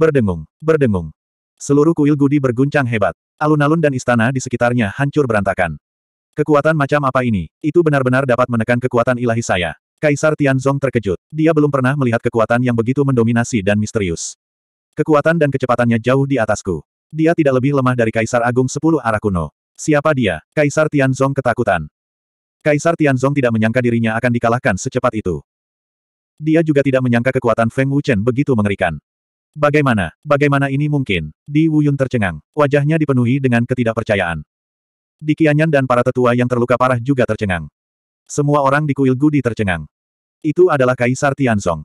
Berdengung, berdengung. Seluruh kuil Gudi berguncang hebat. Alun-alun dan istana di sekitarnya hancur berantakan. Kekuatan macam apa ini? Itu benar-benar dapat menekan kekuatan ilahi saya. Kaisar Tianzong terkejut. Dia belum pernah melihat kekuatan yang begitu mendominasi dan misterius. Kekuatan dan kecepatannya jauh di atasku. Dia tidak lebih lemah dari Kaisar Agung sepuluh arah kuno. Siapa dia? Kaisar Tianzong ketakutan. Kaisar Tianzong tidak menyangka dirinya akan dikalahkan secepat itu. Dia juga tidak menyangka kekuatan Feng Wuchen begitu mengerikan. Bagaimana, bagaimana ini mungkin? Di Wuyun tercengang, wajahnya dipenuhi dengan ketidakpercayaan. Di Kianyan dan para tetua yang terluka parah juga tercengang. Semua orang di kuil Gudi tercengang. Itu adalah Kaisar Tianzong.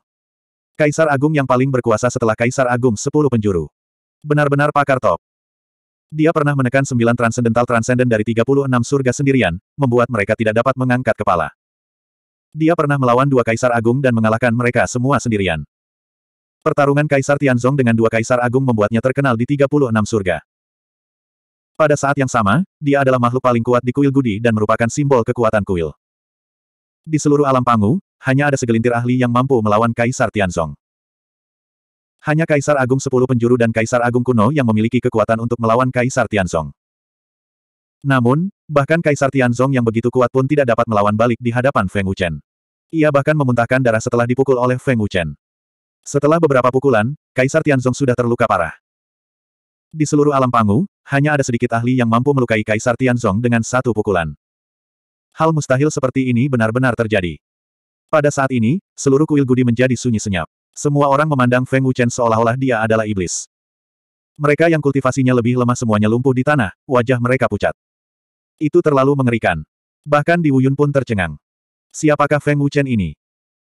Kaisar Agung yang paling berkuasa setelah Kaisar Agung sepuluh penjuru. Benar-benar pakar top. Dia pernah menekan sembilan transcendental transenden dari 36 surga sendirian, membuat mereka tidak dapat mengangkat kepala. Dia pernah melawan dua kaisar agung dan mengalahkan mereka semua sendirian. Pertarungan Kaisar Tianzong dengan dua Kaisar Agung membuatnya terkenal di 36 surga. Pada saat yang sama, dia adalah makhluk paling kuat di kuil Gudi dan merupakan simbol kekuatan kuil. Di seluruh alam Pangu, hanya ada segelintir ahli yang mampu melawan Kaisar Tianzong. Hanya Kaisar Agung Sepuluh Penjuru dan Kaisar Agung Kuno yang memiliki kekuatan untuk melawan Kaisar Tianzong. Namun, bahkan Kaisar Tianzong yang begitu kuat pun tidak dapat melawan balik di hadapan Feng Wuchen. Ia bahkan memuntahkan darah setelah dipukul oleh Feng Wuchen. Setelah beberapa pukulan, Kaisar Tianzong sudah terluka parah. Di seluruh alam Pangu, hanya ada sedikit ahli yang mampu melukai Kaisar Tianzong dengan satu pukulan. Hal mustahil seperti ini benar-benar terjadi. Pada saat ini, seluruh kuil Gudi menjadi sunyi senyap. Semua orang memandang Feng Wuchen seolah-olah dia adalah iblis. Mereka yang kultivasinya lebih lemah semuanya lumpuh di tanah, wajah mereka pucat. Itu terlalu mengerikan. Bahkan Di Wuyun pun tercengang. Siapakah Feng Wuchen ini?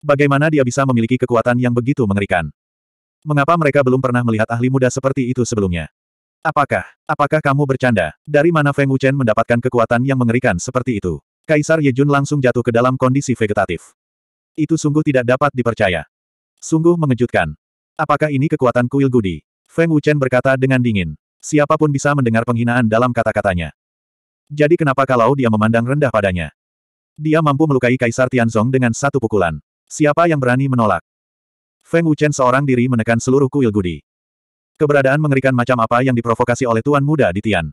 Bagaimana dia bisa memiliki kekuatan yang begitu mengerikan? Mengapa mereka belum pernah melihat ahli muda seperti itu sebelumnya? Apakah, apakah kamu bercanda? Dari mana Feng Wuchen mendapatkan kekuatan yang mengerikan seperti itu? Kaisar Yejun langsung jatuh ke dalam kondisi vegetatif. Itu sungguh tidak dapat dipercaya. Sungguh mengejutkan. Apakah ini kekuatan kuil gudi? Feng Wuchen berkata dengan dingin. Siapapun bisa mendengar penghinaan dalam kata-katanya. Jadi kenapa kalau dia memandang rendah padanya? Dia mampu melukai Kaisar Tianzong dengan satu pukulan. Siapa yang berani menolak? Feng Wuchen seorang diri menekan seluruh kuil gudi. Keberadaan mengerikan macam apa yang diprovokasi oleh Tuan Muda di Tian.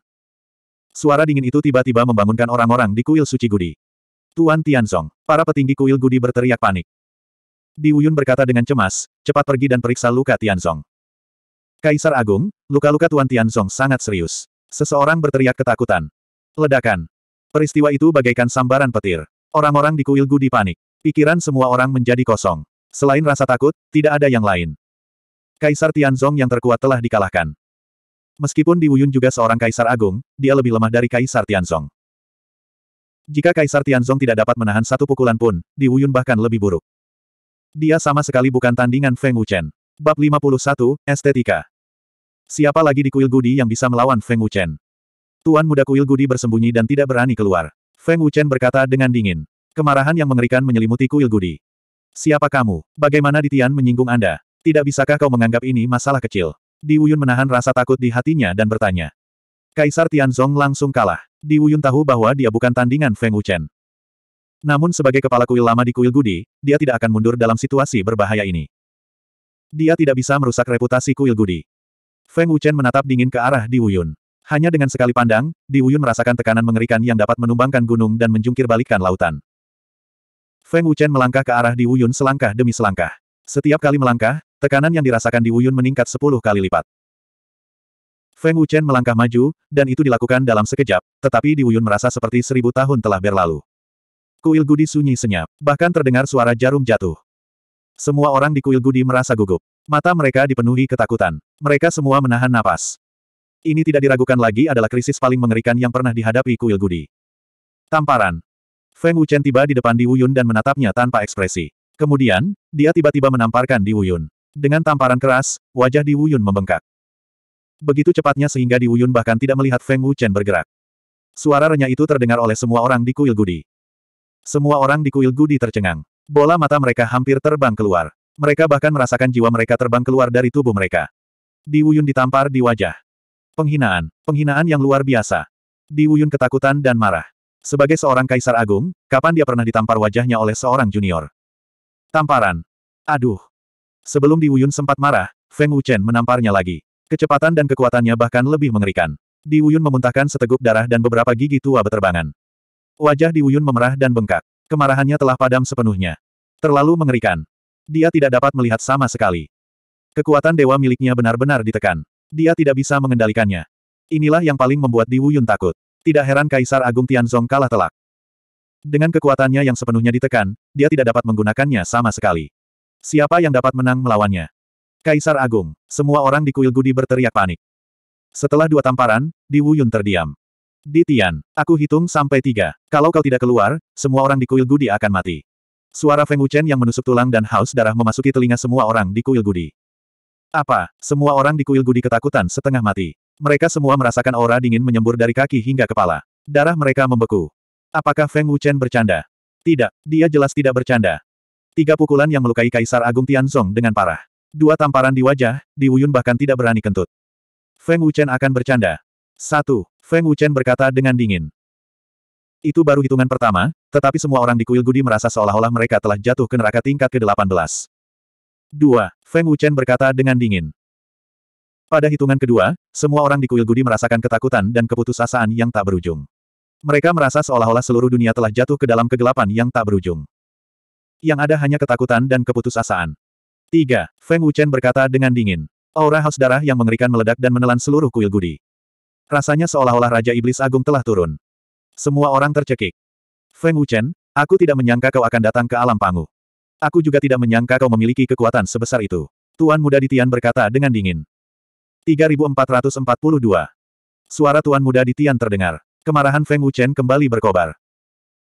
Suara dingin itu tiba-tiba membangunkan orang-orang di kuil suci gudi. Tuan Tianzong, para petinggi kuil gudi berteriak panik. Di Wuyun berkata dengan cemas, cepat pergi dan periksa luka Tianzong. Kaisar Agung, luka-luka Tuan Tianzong sangat serius. Seseorang berteriak ketakutan. Ledakan. Peristiwa itu bagaikan sambaran petir. Orang-orang di kuil Gudi panik. Pikiran semua orang menjadi kosong. Selain rasa takut, tidak ada yang lain. Kaisar Tianzong yang terkuat telah dikalahkan. Meskipun Di Wuyun juga seorang kaisar agung, dia lebih lemah dari kaisar Tianzong. Jika kaisar Tianzong tidak dapat menahan satu pukulan pun, Di Wuyun bahkan lebih buruk. Dia sama sekali bukan tandingan Feng Wuchen. Bab 51, Estetika. Siapa lagi di kuil Gudi yang bisa melawan Feng Wuchen? Tuan muda kuil Gudi bersembunyi dan tidak berani keluar. Feng Wuchen berkata dengan dingin. Kemarahan yang mengerikan menyelimuti kuil Gudi. Siapa kamu? Bagaimana Ditian menyinggung Anda? Tidak bisakah kau menganggap ini masalah kecil? Di Wuyun menahan rasa takut di hatinya dan bertanya. Kaisar Tianzong langsung kalah. Di Wuyun tahu bahwa dia bukan tandingan Feng Wuchen. Namun sebagai kepala kuil lama di kuil Gudi, dia tidak akan mundur dalam situasi berbahaya ini. Dia tidak bisa merusak reputasi kuil Gudi. Feng Wuchen menatap dingin ke arah Di Wuyun. Hanya dengan sekali pandang, Di Wuyun merasakan tekanan mengerikan yang dapat menumbangkan gunung dan menjungkir balikan lautan. Feng Wuchen melangkah ke arah Di Wuyun selangkah demi selangkah. Setiap kali melangkah, tekanan yang dirasakan Di Wuyun meningkat sepuluh kali lipat. Feng Wuchen melangkah maju, dan itu dilakukan dalam sekejap, tetapi Di Wuyun merasa seperti seribu tahun telah berlalu. Kuil Gudi sunyi senyap, bahkan terdengar suara jarum jatuh. Semua orang di kuil Gudi merasa gugup. Mata mereka dipenuhi ketakutan. Mereka semua menahan napas. Ini tidak diragukan lagi adalah krisis paling mengerikan yang pernah dihadapi kuil Gudi. Tamparan. Feng Wuchen tiba di depan Di Wuyun dan menatapnya tanpa ekspresi. Kemudian, dia tiba-tiba menamparkan Di Wuyun. Dengan tamparan keras, wajah Di Wuyun membengkak. Begitu cepatnya sehingga Di Wuyun bahkan tidak melihat Feng Wuchen bergerak. Suara renyah itu terdengar oleh semua orang di kuil Gudi. Semua orang di kuil Gudi tercengang. Bola mata mereka hampir terbang keluar. Mereka bahkan merasakan jiwa mereka terbang keluar dari tubuh mereka. Di Wuyun ditampar di wajah. Penghinaan, penghinaan yang luar biasa. Di Wuyun ketakutan dan marah. Sebagai seorang kaisar agung, kapan dia pernah ditampar wajahnya oleh seorang junior? Tamparan. Aduh. Sebelum Diwuyun sempat marah, Feng Wuchen menamparnya lagi. Kecepatan dan kekuatannya bahkan lebih mengerikan. Diwuyun memuntahkan seteguk darah dan beberapa gigi tua beterbangan. Wajah Diwuyun memerah dan bengkak. Kemarahannya telah padam sepenuhnya. Terlalu mengerikan. Dia tidak dapat melihat sama sekali. Kekuatan dewa miliknya benar-benar ditekan. Dia tidak bisa mengendalikannya. Inilah yang paling membuat Di Wuyun takut. Tidak heran Kaisar Agung Tianzong kalah telak. Dengan kekuatannya yang sepenuhnya ditekan, dia tidak dapat menggunakannya sama sekali. Siapa yang dapat menang melawannya? Kaisar Agung, semua orang di kuil Gudi berteriak panik. Setelah dua tamparan, Di Wuyun terdiam. Di Tian, aku hitung sampai tiga. Kalau kau tidak keluar, semua orang di kuil Gudi akan mati. Suara Feng Wuchen yang menusuk tulang dan haus darah memasuki telinga semua orang di kuil Gudi. Apa, semua orang di kuil Gudi ketakutan setengah mati. Mereka semua merasakan aura dingin menyembur dari kaki hingga kepala. Darah mereka membeku. Apakah Feng Wuchen bercanda? Tidak, dia jelas tidak bercanda. Tiga pukulan yang melukai Kaisar Agung Tianzong dengan parah. Dua tamparan di wajah, di Wuyun bahkan tidak berani kentut. Feng Wuchen akan bercanda. Satu, Feng Wuchen berkata dengan dingin. Itu baru hitungan pertama, tetapi semua orang di kuil Gudi merasa seolah-olah mereka telah jatuh ke neraka tingkat ke-18. Dua, Feng Wuchen berkata dengan dingin. Pada hitungan kedua, semua orang di kuil Gudi merasakan ketakutan dan keputusasaan yang tak berujung. Mereka merasa seolah-olah seluruh dunia telah jatuh ke dalam kegelapan yang tak berujung. Yang ada hanya ketakutan dan keputusasaan. 3. Feng Wuchen berkata dengan dingin. Aura haus darah yang mengerikan meledak dan menelan seluruh kuil Gudi. Rasanya seolah-olah Raja Iblis Agung telah turun. Semua orang tercekik. Feng Wuchen, aku tidak menyangka kau akan datang ke alam panggung. Aku juga tidak menyangka kau memiliki kekuatan sebesar itu. Tuan muda di berkata dengan dingin. 3442. Suara tuan muda di Tian terdengar. Kemarahan Feng Wuchen kembali berkobar.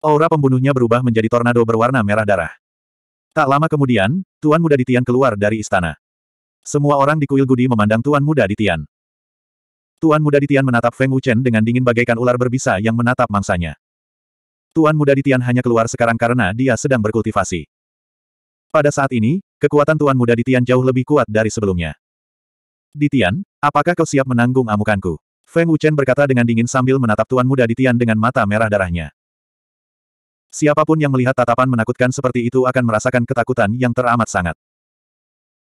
Aura pembunuhnya berubah menjadi tornado berwarna merah darah. Tak lama kemudian, tuan muda di Tian keluar dari istana. Semua orang di kuil Gudi memandang tuan muda di Tian. Tuan muda di Tian menatap Feng Wuchen dengan dingin bagaikan ular berbisa yang menatap mangsanya. Tuan muda di Tian hanya keluar sekarang karena dia sedang berkultivasi. Pada saat ini, kekuatan tuan muda di Tian jauh lebih kuat dari sebelumnya. Ditian, apakah kau siap menanggung amukanku? Feng Wuchen berkata dengan dingin sambil menatap tuan muda Ditian dengan mata merah darahnya. Siapapun yang melihat tatapan menakutkan seperti itu akan merasakan ketakutan yang teramat sangat.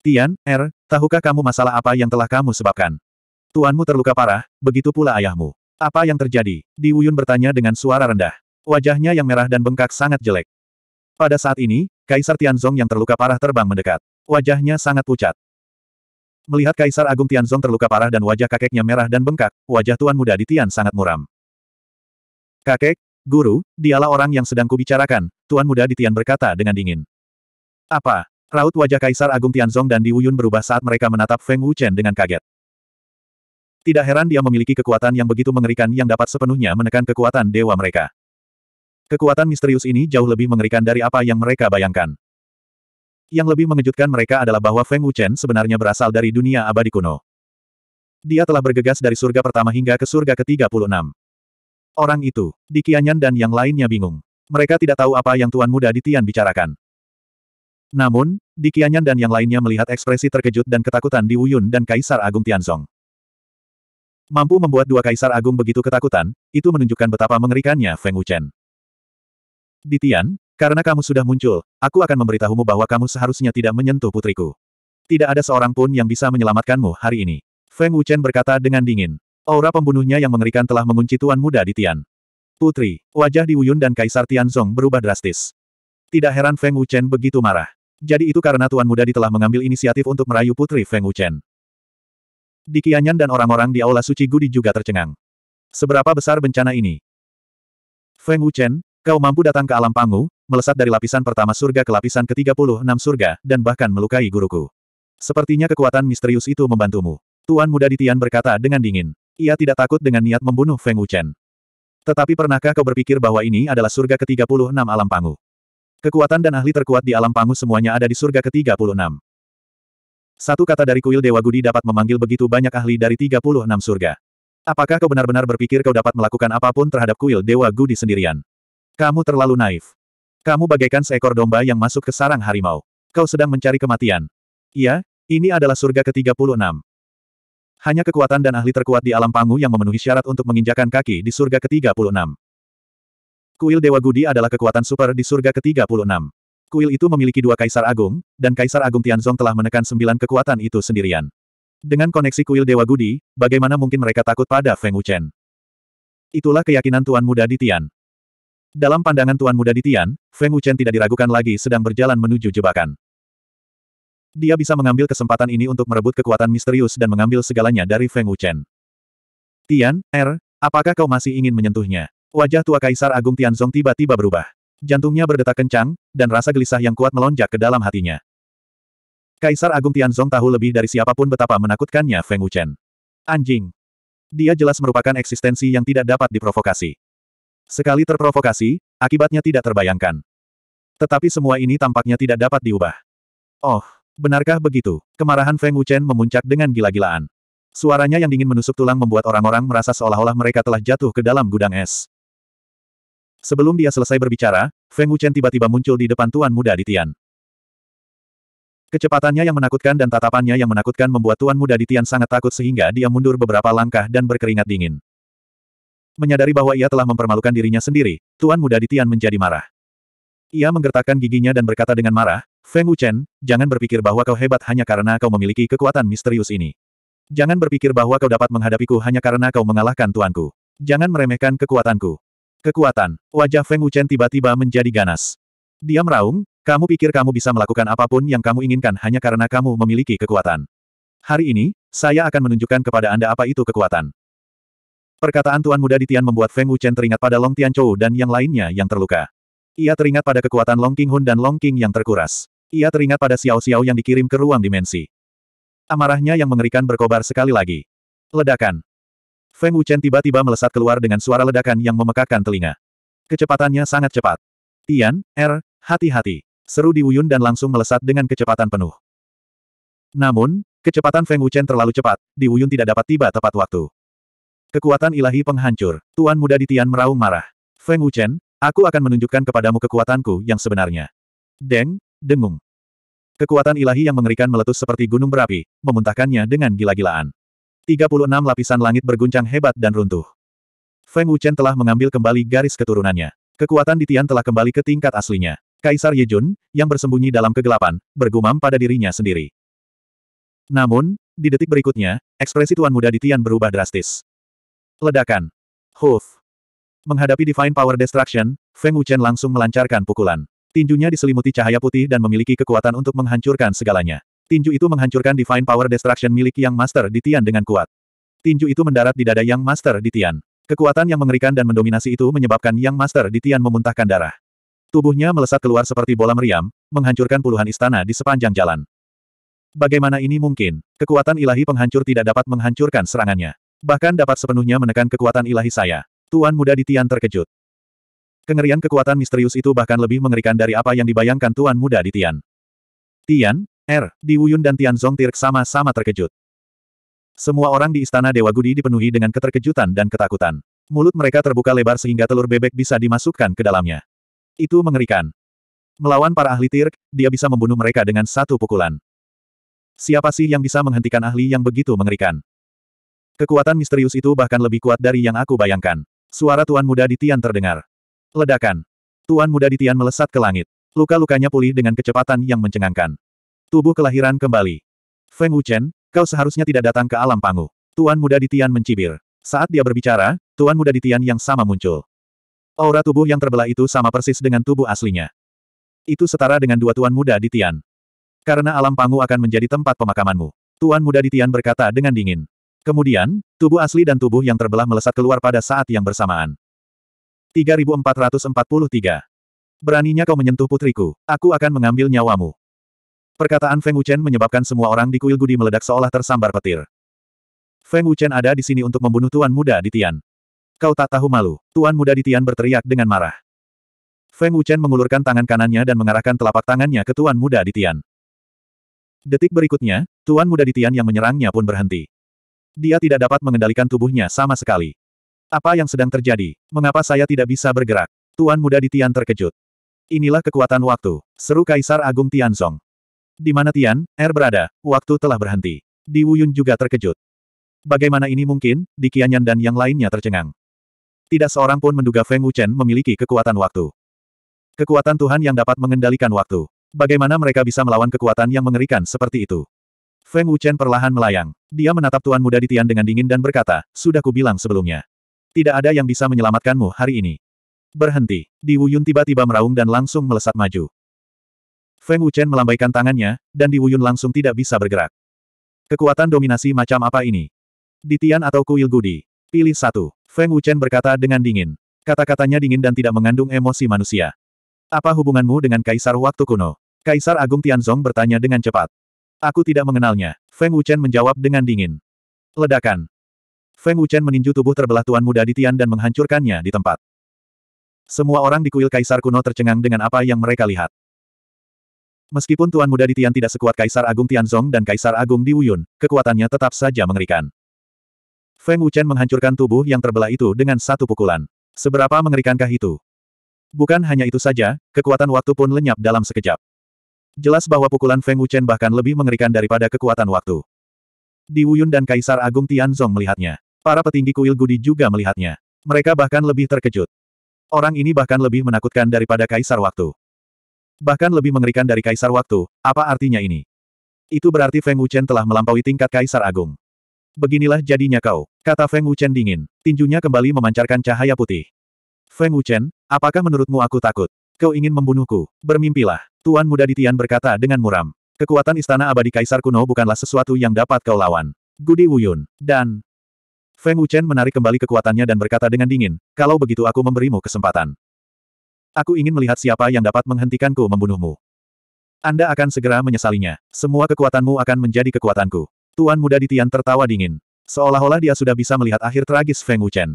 Tian, Er, tahukah kamu masalah apa yang telah kamu sebabkan? Tuanmu terluka parah, begitu pula ayahmu. Apa yang terjadi? Di Wuyun bertanya dengan suara rendah. Wajahnya yang merah dan bengkak sangat jelek. Pada saat ini, Kaisar Tianzong yang terluka parah terbang mendekat. Wajahnya sangat pucat. Melihat Kaisar Agung Tianzong terluka parah dan wajah kakeknya merah dan bengkak, wajah tuan muda di Tian sangat muram. Kakek, guru, dialah orang yang sedang kubicarakan, tuan muda di Tian berkata dengan dingin. Apa? Raut wajah Kaisar Agung Tianzong dan Di Wuyun berubah saat mereka menatap Feng Wuchen dengan kaget. Tidak heran dia memiliki kekuatan yang begitu mengerikan yang dapat sepenuhnya menekan kekuatan dewa mereka. Kekuatan misterius ini jauh lebih mengerikan dari apa yang mereka bayangkan. Yang lebih mengejutkan mereka adalah bahwa Feng Wuchen sebenarnya berasal dari dunia abadi kuno. Dia telah bergegas dari surga pertama hingga ke surga ke-36. Orang itu, Di Qianyan dan yang lainnya bingung. Mereka tidak tahu apa yang Tuan Muda di Tian bicarakan. Namun, Di Qianyan dan yang lainnya melihat ekspresi terkejut dan ketakutan di Wuyun dan Kaisar Agung Tianzong. Mampu membuat dua Kaisar Agung begitu ketakutan, itu menunjukkan betapa mengerikannya Feng Wuchen. Di Tian, karena kamu sudah muncul, aku akan memberitahumu bahwa kamu seharusnya tidak menyentuh putriku. Tidak ada seorang pun yang bisa menyelamatkanmu hari ini. Feng Wuchen berkata dengan dingin. Aura pembunuhnya yang mengerikan telah mengunci tuan muda di Tian. Putri, wajah di Wuyun dan Kaisar Tianzong berubah drastis. Tidak heran Feng Wuchen begitu marah. Jadi itu karena tuan muda di telah mengambil inisiatif untuk merayu putri Feng Wuchen. Di Kianyan dan orang-orang di Aula Suci Gudi juga tercengang. Seberapa besar bencana ini? Feng Wuchen, kau mampu datang ke alam panggung, melesat dari lapisan pertama surga ke lapisan ke-36 surga, dan bahkan melukai guruku. Sepertinya kekuatan misterius itu membantumu. Tuan muda Ditian berkata dengan dingin. Ia tidak takut dengan niat membunuh Feng Wuchen. Tetapi pernahkah kau berpikir bahwa ini adalah surga ke-36 alam pangu? Kekuatan dan ahli terkuat di alam pangu semuanya ada di surga ke-36. Satu kata dari kuil Dewa Gudi dapat memanggil begitu banyak ahli dari 36 surga. Apakah kau benar-benar berpikir kau dapat melakukan apapun terhadap kuil Dewa Gudi sendirian? Kamu terlalu naif. Kamu bagaikan seekor domba yang masuk ke sarang harimau. Kau sedang mencari kematian. Iya, ini adalah surga ke-36. Hanya kekuatan dan ahli terkuat di alam pangu yang memenuhi syarat untuk menginjakan kaki di surga ke-36. Kuil Dewa Gudi adalah kekuatan super di surga ke-36. Kuil itu memiliki dua kaisar agung, dan kaisar agung Tianzong telah menekan sembilan kekuatan itu sendirian. Dengan koneksi kuil Dewa Gudi, bagaimana mungkin mereka takut pada Feng Wuchen? Itulah keyakinan Tuan Muda di Tian. Dalam pandangan Tuan Muda di Tian, Feng Wuchen tidak diragukan lagi sedang berjalan menuju jebakan. Dia bisa mengambil kesempatan ini untuk merebut kekuatan misterius dan mengambil segalanya dari Feng Wuchen. Tian, Er, apakah kau masih ingin menyentuhnya? Wajah tua Kaisar Agung Tianzong tiba-tiba berubah. Jantungnya berdetak kencang, dan rasa gelisah yang kuat melonjak ke dalam hatinya. Kaisar Agung Tianzong tahu lebih dari siapapun betapa menakutkannya Feng Wuchen. Anjing. Dia jelas merupakan eksistensi yang tidak dapat diprovokasi. Sekali terprovokasi, akibatnya tidak terbayangkan. Tetapi semua ini tampaknya tidak dapat diubah. Oh, benarkah begitu? Kemarahan Feng Wuchen memuncak dengan gila-gilaan. Suaranya yang dingin menusuk tulang membuat orang-orang merasa seolah-olah mereka telah jatuh ke dalam gudang es. Sebelum dia selesai berbicara, Feng Wuchen tiba-tiba muncul di depan Tuan Muda di Tian. Kecepatannya yang menakutkan dan tatapannya yang menakutkan membuat Tuan Muda di Tian sangat takut sehingga dia mundur beberapa langkah dan berkeringat dingin. Menyadari bahwa ia telah mempermalukan dirinya sendiri, Tuan Muda Ditian menjadi marah. Ia menggertakkan giginya dan berkata dengan marah, Feng Wuchen, jangan berpikir bahwa kau hebat hanya karena kau memiliki kekuatan misterius ini. Jangan berpikir bahwa kau dapat menghadapiku hanya karena kau mengalahkan tuanku. Jangan meremehkan kekuatanku. Kekuatan. Wajah Feng Wuchen tiba-tiba menjadi ganas. Dia meraung, kamu pikir kamu bisa melakukan apapun yang kamu inginkan hanya karena kamu memiliki kekuatan. Hari ini, saya akan menunjukkan kepada Anda apa itu kekuatan. Perkataan Tuan Muda di Tian membuat Feng Wuchen teringat pada Long Tian Chou dan yang lainnya yang terluka. Ia teringat pada kekuatan Long King Hun dan Long King yang terkuras. Ia teringat pada Xiao Xiao yang dikirim ke ruang dimensi. Amarahnya yang mengerikan berkobar sekali lagi. Ledakan. Feng Wuchen tiba-tiba melesat keluar dengan suara ledakan yang memekakkan telinga. Kecepatannya sangat cepat. Tian, Er, hati-hati. Seru di Wuyun dan langsung melesat dengan kecepatan penuh. Namun, kecepatan Feng Wuchen terlalu cepat, di Wuyun tidak dapat tiba tepat waktu. Kekuatan ilahi penghancur. Tuan muda Ditian meraung marah. Feng Wuchen, aku akan menunjukkan kepadamu kekuatanku yang sebenarnya. Deng, dengung. Kekuatan ilahi yang mengerikan meletus seperti gunung berapi, memuntahkannya dengan gila-gilaan. 36 lapisan langit berguncang hebat dan runtuh. Feng Wuchen telah mengambil kembali garis keturunannya. Kekuatan Ditian telah kembali ke tingkat aslinya. Kaisar Yejun, yang bersembunyi dalam kegelapan, bergumam pada dirinya sendiri. Namun, di detik berikutnya, ekspresi tuan muda Ditian berubah drastis. Ledakan. Hoof. Menghadapi Divine Power Destruction, Feng Wuchen langsung melancarkan pukulan. Tinjunya diselimuti cahaya putih dan memiliki kekuatan untuk menghancurkan segalanya. Tinju itu menghancurkan Divine Power Destruction milik Yang Master di Tian dengan kuat. Tinju itu mendarat di dada Yang Master di Tian. Kekuatan yang mengerikan dan mendominasi itu menyebabkan Yang Master di Tian memuntahkan darah. Tubuhnya melesat keluar seperti bola meriam, menghancurkan puluhan istana di sepanjang jalan. Bagaimana ini mungkin? Kekuatan ilahi penghancur tidak dapat menghancurkan serangannya. Bahkan dapat sepenuhnya menekan kekuatan ilahi saya. Tuan muda Ditian terkejut. Kengerian kekuatan misterius itu bahkan lebih mengerikan dari apa yang dibayangkan Tuan muda Ditian. Tian. Er, Di Wuyun dan Tian Zongtirk sama-sama terkejut. Semua orang di Istana Dewa Gudi dipenuhi dengan keterkejutan dan ketakutan. Mulut mereka terbuka lebar sehingga telur bebek bisa dimasukkan ke dalamnya. Itu mengerikan. Melawan para ahli Tirk, dia bisa membunuh mereka dengan satu pukulan. Siapa sih yang bisa menghentikan ahli yang begitu mengerikan? Kekuatan misterius itu bahkan lebih kuat dari yang aku bayangkan. Suara Tuan Muda di Tian terdengar. Ledakan. Tuan Muda di Tian melesat ke langit. Luka-lukanya pulih dengan kecepatan yang mencengangkan. Tubuh kelahiran kembali. Feng Wuchen, kau seharusnya tidak datang ke alam pangu. Tuan Muda di Tian mencibir. Saat dia berbicara, Tuan Muda di Tian yang sama muncul. Aura tubuh yang terbelah itu sama persis dengan tubuh aslinya. Itu setara dengan dua Tuan Muda di Tian. Karena alam pangu akan menjadi tempat pemakamanmu. Tuan Muda di Tian berkata dengan dingin. Kemudian, tubuh asli dan tubuh yang terbelah melesat keluar pada saat yang bersamaan. 3443. Beraninya kau menyentuh putriku, aku akan mengambil nyawamu. Perkataan Feng Wuchen menyebabkan semua orang di kuil Gudi meledak seolah tersambar petir. Feng Wuchen ada di sini untuk membunuh tuan muda di Tian. Kau tak tahu malu, tuan muda di Tian berteriak dengan marah. Feng Wuchen mengulurkan tangan kanannya dan mengarahkan telapak tangannya ke tuan muda di Tian. Detik berikutnya, tuan muda di Tian yang menyerangnya pun berhenti. Dia tidak dapat mengendalikan tubuhnya sama sekali. Apa yang sedang terjadi? Mengapa saya tidak bisa bergerak? Tuan muda di Tian terkejut. Inilah kekuatan waktu, seru Kaisar Agung Tianzong. Di mana Tian, Er berada, waktu telah berhenti. Di Wuyun juga terkejut. Bagaimana ini mungkin, di Qianyan dan yang lainnya tercengang. Tidak seorang pun menduga Feng Wuchen memiliki kekuatan waktu. Kekuatan Tuhan yang dapat mengendalikan waktu. Bagaimana mereka bisa melawan kekuatan yang mengerikan seperti itu? Feng Wuchen perlahan melayang. Dia menatap tuan muda di Tian dengan dingin dan berkata, sudah kubilang sebelumnya. Tidak ada yang bisa menyelamatkanmu hari ini. Berhenti. Di Wuyun tiba-tiba meraung dan langsung melesat maju. Feng Wuchen melambaikan tangannya, dan Di Wuyun langsung tidak bisa bergerak. Kekuatan dominasi macam apa ini? Di Tian atau Kuil Gudi? Pilih satu. Feng Wuchen berkata dengan dingin. Kata-katanya dingin dan tidak mengandung emosi manusia. Apa hubunganmu dengan Kaisar waktu kuno? Kaisar Agung Tianzong bertanya dengan cepat. Aku tidak mengenalnya. Feng Wuchen menjawab dengan dingin. Ledakan. Feng Wuchen meninju tubuh terbelah tuan muda di Tian dan menghancurkannya di tempat. Semua orang di kuil kaisar kuno tercengang dengan apa yang mereka lihat. Meskipun Tuan Muda di Tian tidak sekuat Kaisar Agung Tianzong dan Kaisar Agung di Wuyun, kekuatannya tetap saja mengerikan. Feng Wuchen menghancurkan tubuh yang terbelah itu dengan satu pukulan. Seberapa mengerikankah itu? Bukan hanya itu saja, kekuatan waktu pun lenyap dalam sekejap. Jelas bahwa pukulan Feng Wuchen bahkan lebih mengerikan daripada kekuatan waktu. Di Wuyun dan Kaisar Agung Tianzong melihatnya. Para petinggi kuil Gudi juga melihatnya. Mereka bahkan lebih terkejut. Orang ini bahkan lebih menakutkan daripada Kaisar Waktu. Bahkan lebih mengerikan dari Kaisar Waktu, apa artinya ini? Itu berarti Feng Wuchen telah melampaui tingkat Kaisar Agung. Beginilah jadinya kau, kata Feng Wuchen dingin. Tinjunya kembali memancarkan cahaya putih. Feng Wuchen, apakah menurutmu aku takut? Kau ingin membunuhku, bermimpilah. Tuan muda di Tian berkata dengan muram. Kekuatan istana abadi kaisar kuno bukanlah sesuatu yang dapat kau lawan. Gudi Wuyun, dan... Feng Wuchen menarik kembali kekuatannya dan berkata dengan dingin, kalau begitu aku memberimu kesempatan. Aku ingin melihat siapa yang dapat menghentikanku membunuhmu. Anda akan segera menyesalinya. Semua kekuatanmu akan menjadi kekuatanku. Tuan muda di Tian tertawa dingin. Seolah-olah dia sudah bisa melihat akhir tragis Feng Wuchen.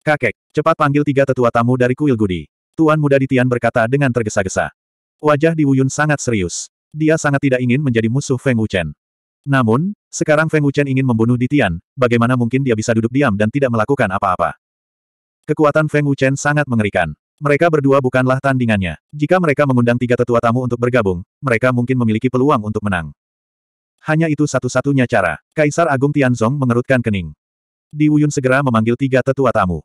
Kakek, cepat panggil tiga tetua tamu dari kuil Gudi. Tuan muda di Tian berkata dengan tergesa-gesa. Wajah Di Wuyun sangat serius. Dia sangat tidak ingin menjadi musuh Feng Wuchen. Namun, sekarang Feng Wuchen ingin membunuh Di Tian, bagaimana mungkin dia bisa duduk diam dan tidak melakukan apa-apa? Kekuatan Feng Wuchen sangat mengerikan. Mereka berdua bukanlah tandingannya. Jika mereka mengundang tiga tetua tamu untuk bergabung, mereka mungkin memiliki peluang untuk menang. Hanya itu satu-satunya cara. Kaisar Agung Tianzong mengerutkan kening. Di Wuyun segera memanggil tiga tetua tamu.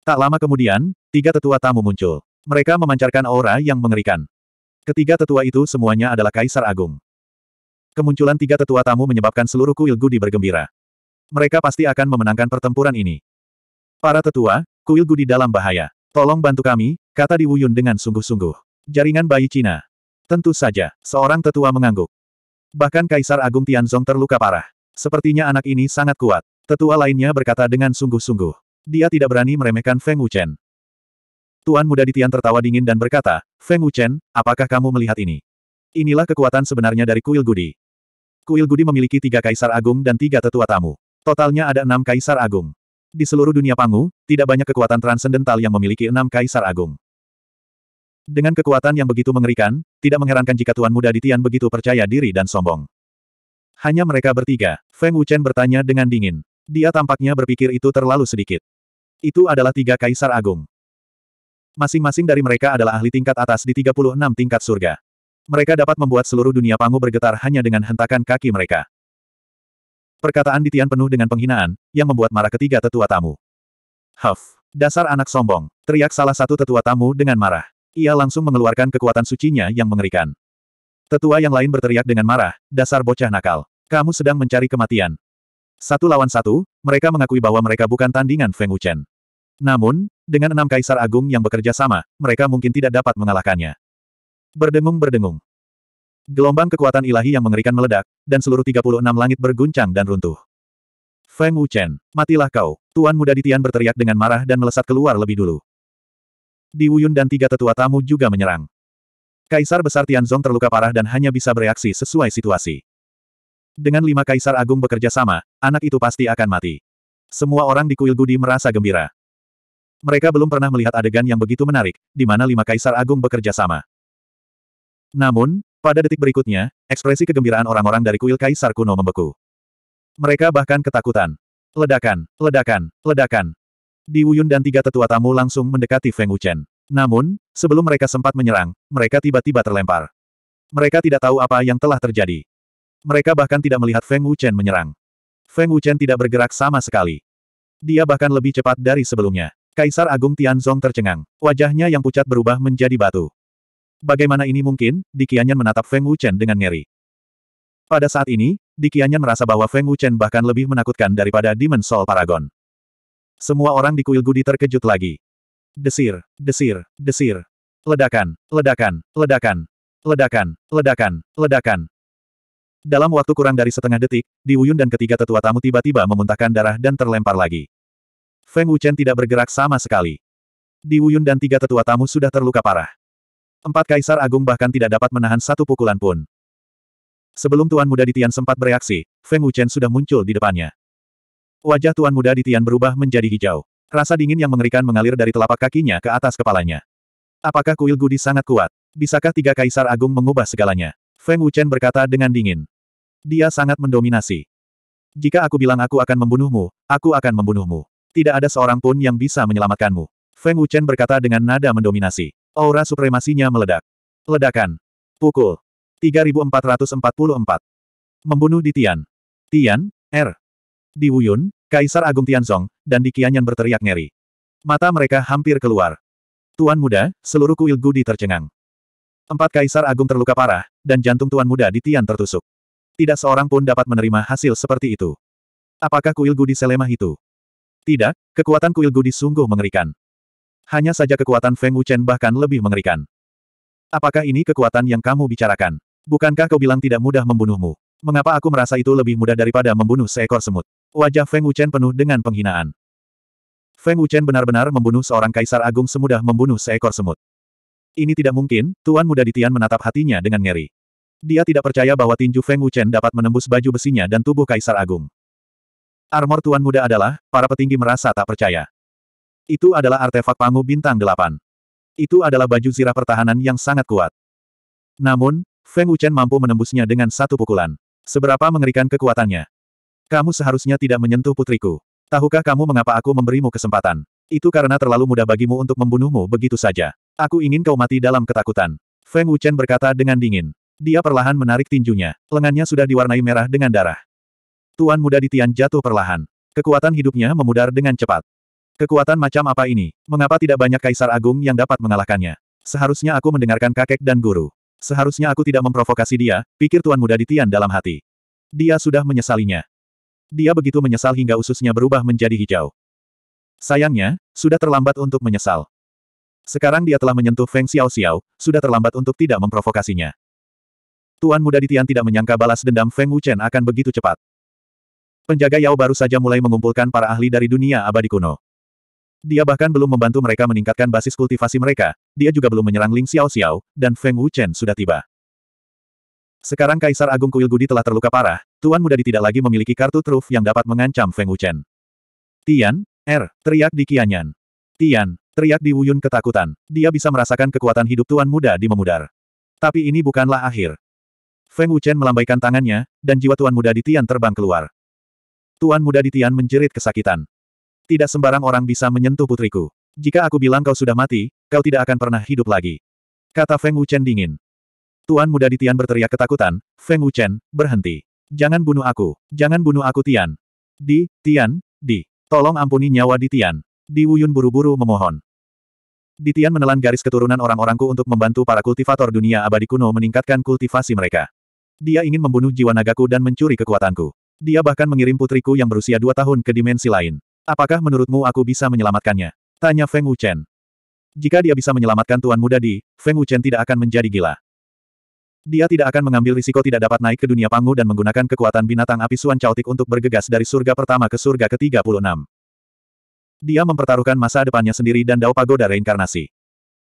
Tak lama kemudian, tiga tetua tamu muncul. Mereka memancarkan aura yang mengerikan. Ketiga tetua itu semuanya adalah Kaisar Agung. Kemunculan tiga tetua tamu menyebabkan seluruh kuil Gudi bergembira. Mereka pasti akan memenangkan pertempuran ini. Para tetua, kuil Gudi dalam bahaya. Tolong bantu kami, kata Di Wuyun dengan sungguh-sungguh. Jaringan bayi Cina. Tentu saja, seorang tetua mengangguk. Bahkan Kaisar Agung Tianzong terluka parah. Sepertinya anak ini sangat kuat. Tetua lainnya berkata dengan sungguh-sungguh. Dia tidak berani meremehkan Feng Wuchen. Tuan muda di Tian tertawa dingin dan berkata, Feng Wuchen, apakah kamu melihat ini? Inilah kekuatan sebenarnya dari kuil Gudi. Kuil Gudi memiliki tiga kaisar agung dan tiga tetua tamu. Totalnya ada enam kaisar agung. Di seluruh dunia Pangu, tidak banyak kekuatan transendental yang memiliki enam kaisar agung. Dengan kekuatan yang begitu mengerikan, tidak mengherankan jika Tuan Muda Ditian begitu percaya diri dan sombong. Hanya mereka bertiga, Feng Wuchen bertanya dengan dingin. Dia tampaknya berpikir itu terlalu sedikit. Itu adalah tiga kaisar agung. Masing-masing dari mereka adalah ahli tingkat atas di 36 tingkat surga. Mereka dapat membuat seluruh dunia pangu bergetar hanya dengan hentakan kaki mereka. Perkataan Ditian penuh dengan penghinaan, yang membuat marah ketiga tetua tamu. Huff, dasar anak sombong, teriak salah satu tetua tamu dengan marah. Ia langsung mengeluarkan kekuatan sucinya yang mengerikan. Tetua yang lain berteriak dengan marah, dasar bocah nakal. Kamu sedang mencari kematian. Satu lawan satu, mereka mengakui bahwa mereka bukan tandingan Feng Wuchen. Namun, dengan enam kaisar agung yang bekerja sama, mereka mungkin tidak dapat mengalahkannya. Berdengung-berdengung. Gelombang kekuatan ilahi yang mengerikan meledak, dan seluruh 36 langit berguncang dan runtuh. Feng Wuchen, matilah kau. Tuan muda di Tian berteriak dengan marah dan melesat keluar lebih dulu. Di Wuyun dan tiga tetua tamu juga menyerang. Kaisar Besar Tianzong terluka parah dan hanya bisa bereaksi sesuai situasi. Dengan lima kaisar agung bekerja sama, anak itu pasti akan mati. Semua orang di kuil Gudi merasa gembira. Mereka belum pernah melihat adegan yang begitu menarik, di mana lima kaisar agung bekerja sama. Namun, pada detik berikutnya, ekspresi kegembiraan orang-orang dari kuil kaisar kuno membeku. Mereka bahkan ketakutan. Ledakan, ledakan, ledakan. Di Wuyun dan tiga tetua tamu langsung mendekati Feng Wuchen. Namun, sebelum mereka sempat menyerang, mereka tiba-tiba terlempar. Mereka tidak tahu apa yang telah terjadi. Mereka bahkan tidak melihat Feng Wuchen menyerang. Feng Wuchen tidak bergerak sama sekali. Dia bahkan lebih cepat dari sebelumnya. Kaisar Agung Tianzong tercengang. Wajahnya yang pucat berubah menjadi batu. Bagaimana ini mungkin? Dikianyan menatap Feng Wuchen dengan ngeri. Pada saat ini, Dikianyan merasa bahwa Feng Wuchen bahkan lebih menakutkan daripada Demon Soul Paragon. Semua orang di kuil Gudi terkejut lagi. Desir, desir, desir. Ledakan, ledakan, ledakan, ledakan, ledakan, ledakan. Dalam waktu kurang dari setengah detik, Di Wuyun dan ketiga tetua tamu tiba-tiba memuntahkan darah dan terlempar lagi. Feng Wuchen tidak bergerak sama sekali. Di Wuyun dan tiga tetua tamu sudah terluka parah. Empat kaisar agung bahkan tidak dapat menahan satu pukulan pun. Sebelum Tuan Muda Ditian sempat bereaksi, Feng Wuchen sudah muncul di depannya. Wajah Tuan Muda Ditian berubah menjadi hijau. Rasa dingin yang mengerikan mengalir dari telapak kakinya ke atas kepalanya. Apakah kuil Gudi sangat kuat? Bisakah tiga kaisar agung mengubah segalanya? Feng Wuchen berkata dengan dingin. Dia sangat mendominasi. Jika aku bilang aku akan membunuhmu, aku akan membunuhmu. Tidak ada seorang pun yang bisa menyelamatkanmu. Feng Wuchen berkata dengan nada mendominasi. Aura supremasinya meledak. Ledakan. Pukul. 3444. Membunuh di Tian. Tian, Er. Di Wuyun, Kaisar Agung Tianzong, dan di Qianyan berteriak ngeri. Mata mereka hampir keluar. Tuan muda, seluruh kuil Gudi tercengang. Empat kaisar agung terluka parah, dan jantung tuan muda di Tian tertusuk. Tidak seorang pun dapat menerima hasil seperti itu. Apakah kuil Gudi selemah itu? Tidak, kekuatan kuil Gudi sungguh mengerikan. Hanya saja kekuatan Feng Wuchen bahkan lebih mengerikan. Apakah ini kekuatan yang kamu bicarakan? Bukankah kau bilang tidak mudah membunuhmu? Mengapa aku merasa itu lebih mudah daripada membunuh seekor semut? Wajah Feng Wuchen penuh dengan penghinaan. Feng Wuchen benar-benar membunuh seorang kaisar agung semudah membunuh seekor semut. Ini tidak mungkin, Tuan Muda di menatap hatinya dengan ngeri. Dia tidak percaya bahwa tinju Feng Wuchen dapat menembus baju besinya dan tubuh kaisar agung. Armor Tuan Muda adalah, para petinggi merasa tak percaya. Itu adalah artefak pangu bintang delapan. Itu adalah baju zirah pertahanan yang sangat kuat. Namun, Feng Wuchen mampu menembusnya dengan satu pukulan. Seberapa mengerikan kekuatannya. Kamu seharusnya tidak menyentuh putriku. Tahukah kamu mengapa aku memberimu kesempatan? Itu karena terlalu mudah bagimu untuk membunuhmu begitu saja. Aku ingin kau mati dalam ketakutan. Feng Wuchen berkata dengan dingin. Dia perlahan menarik tinjunya. Lengannya sudah diwarnai merah dengan darah. Tuan muda di Tian jatuh perlahan. Kekuatan hidupnya memudar dengan cepat. Kekuatan macam apa ini? Mengapa tidak banyak kaisar agung yang dapat mengalahkannya? Seharusnya aku mendengarkan kakek dan guru. Seharusnya aku tidak memprovokasi dia, pikir tuan muda di Tian dalam hati. Dia sudah menyesalinya. Dia begitu menyesal hingga ususnya berubah menjadi hijau. Sayangnya, sudah terlambat untuk menyesal. Sekarang dia telah menyentuh Feng Xiao Xiao, sudah terlambat untuk tidak memprovokasinya. Tuan muda di Tian tidak menyangka balas dendam Feng Wuchen akan begitu cepat. Penjaga Yao baru saja mulai mengumpulkan para ahli dari dunia abadi kuno. Dia bahkan belum membantu mereka meningkatkan basis kultivasi mereka, dia juga belum menyerang Ling Xiao Xiao, dan Feng Wuchen sudah tiba. Sekarang Kaisar Agung Kuil Gudi telah terluka parah, Tuan Muda Di tidak lagi memiliki kartu truf yang dapat mengancam Feng Wuchen. Tian, Er teriak di Qianyan. Tian, teriak di Wuyun ketakutan. Dia bisa merasakan kekuatan hidup Tuan Muda Di memudar. Tapi ini bukanlah akhir. Feng Wuchen melambaikan tangannya, dan jiwa Tuan Muda Di Tian terbang keluar. Tuan muda Ditian Tian menjerit kesakitan. Tidak sembarang orang bisa menyentuh putriku. Jika aku bilang kau sudah mati, kau tidak akan pernah hidup lagi. Kata Feng Wuchen dingin. Tuan muda Ditian berteriak ketakutan, Feng Wuchen, berhenti. Jangan bunuh aku, jangan bunuh aku Tian. Di, Tian, di. Tolong ampuni nyawa di Tian. Di Wuyun buru-buru memohon. Di Tian menelan garis keturunan orang-orangku untuk membantu para kultivator dunia abadi kuno meningkatkan kultivasi mereka. Dia ingin membunuh jiwa nagaku dan mencuri kekuatanku. Dia bahkan mengirim putriku yang berusia dua tahun ke dimensi lain. Apakah menurutmu aku bisa menyelamatkannya? Tanya Feng Wuchen. Jika dia bisa menyelamatkan Tuan Muda Di, Feng Wuchen tidak akan menjadi gila. Dia tidak akan mengambil risiko tidak dapat naik ke dunia pangu dan menggunakan kekuatan binatang api Suan Chaotik untuk bergegas dari surga pertama ke surga ke-36. Dia mempertaruhkan masa depannya sendiri dan Dao Pagoda reinkarnasi.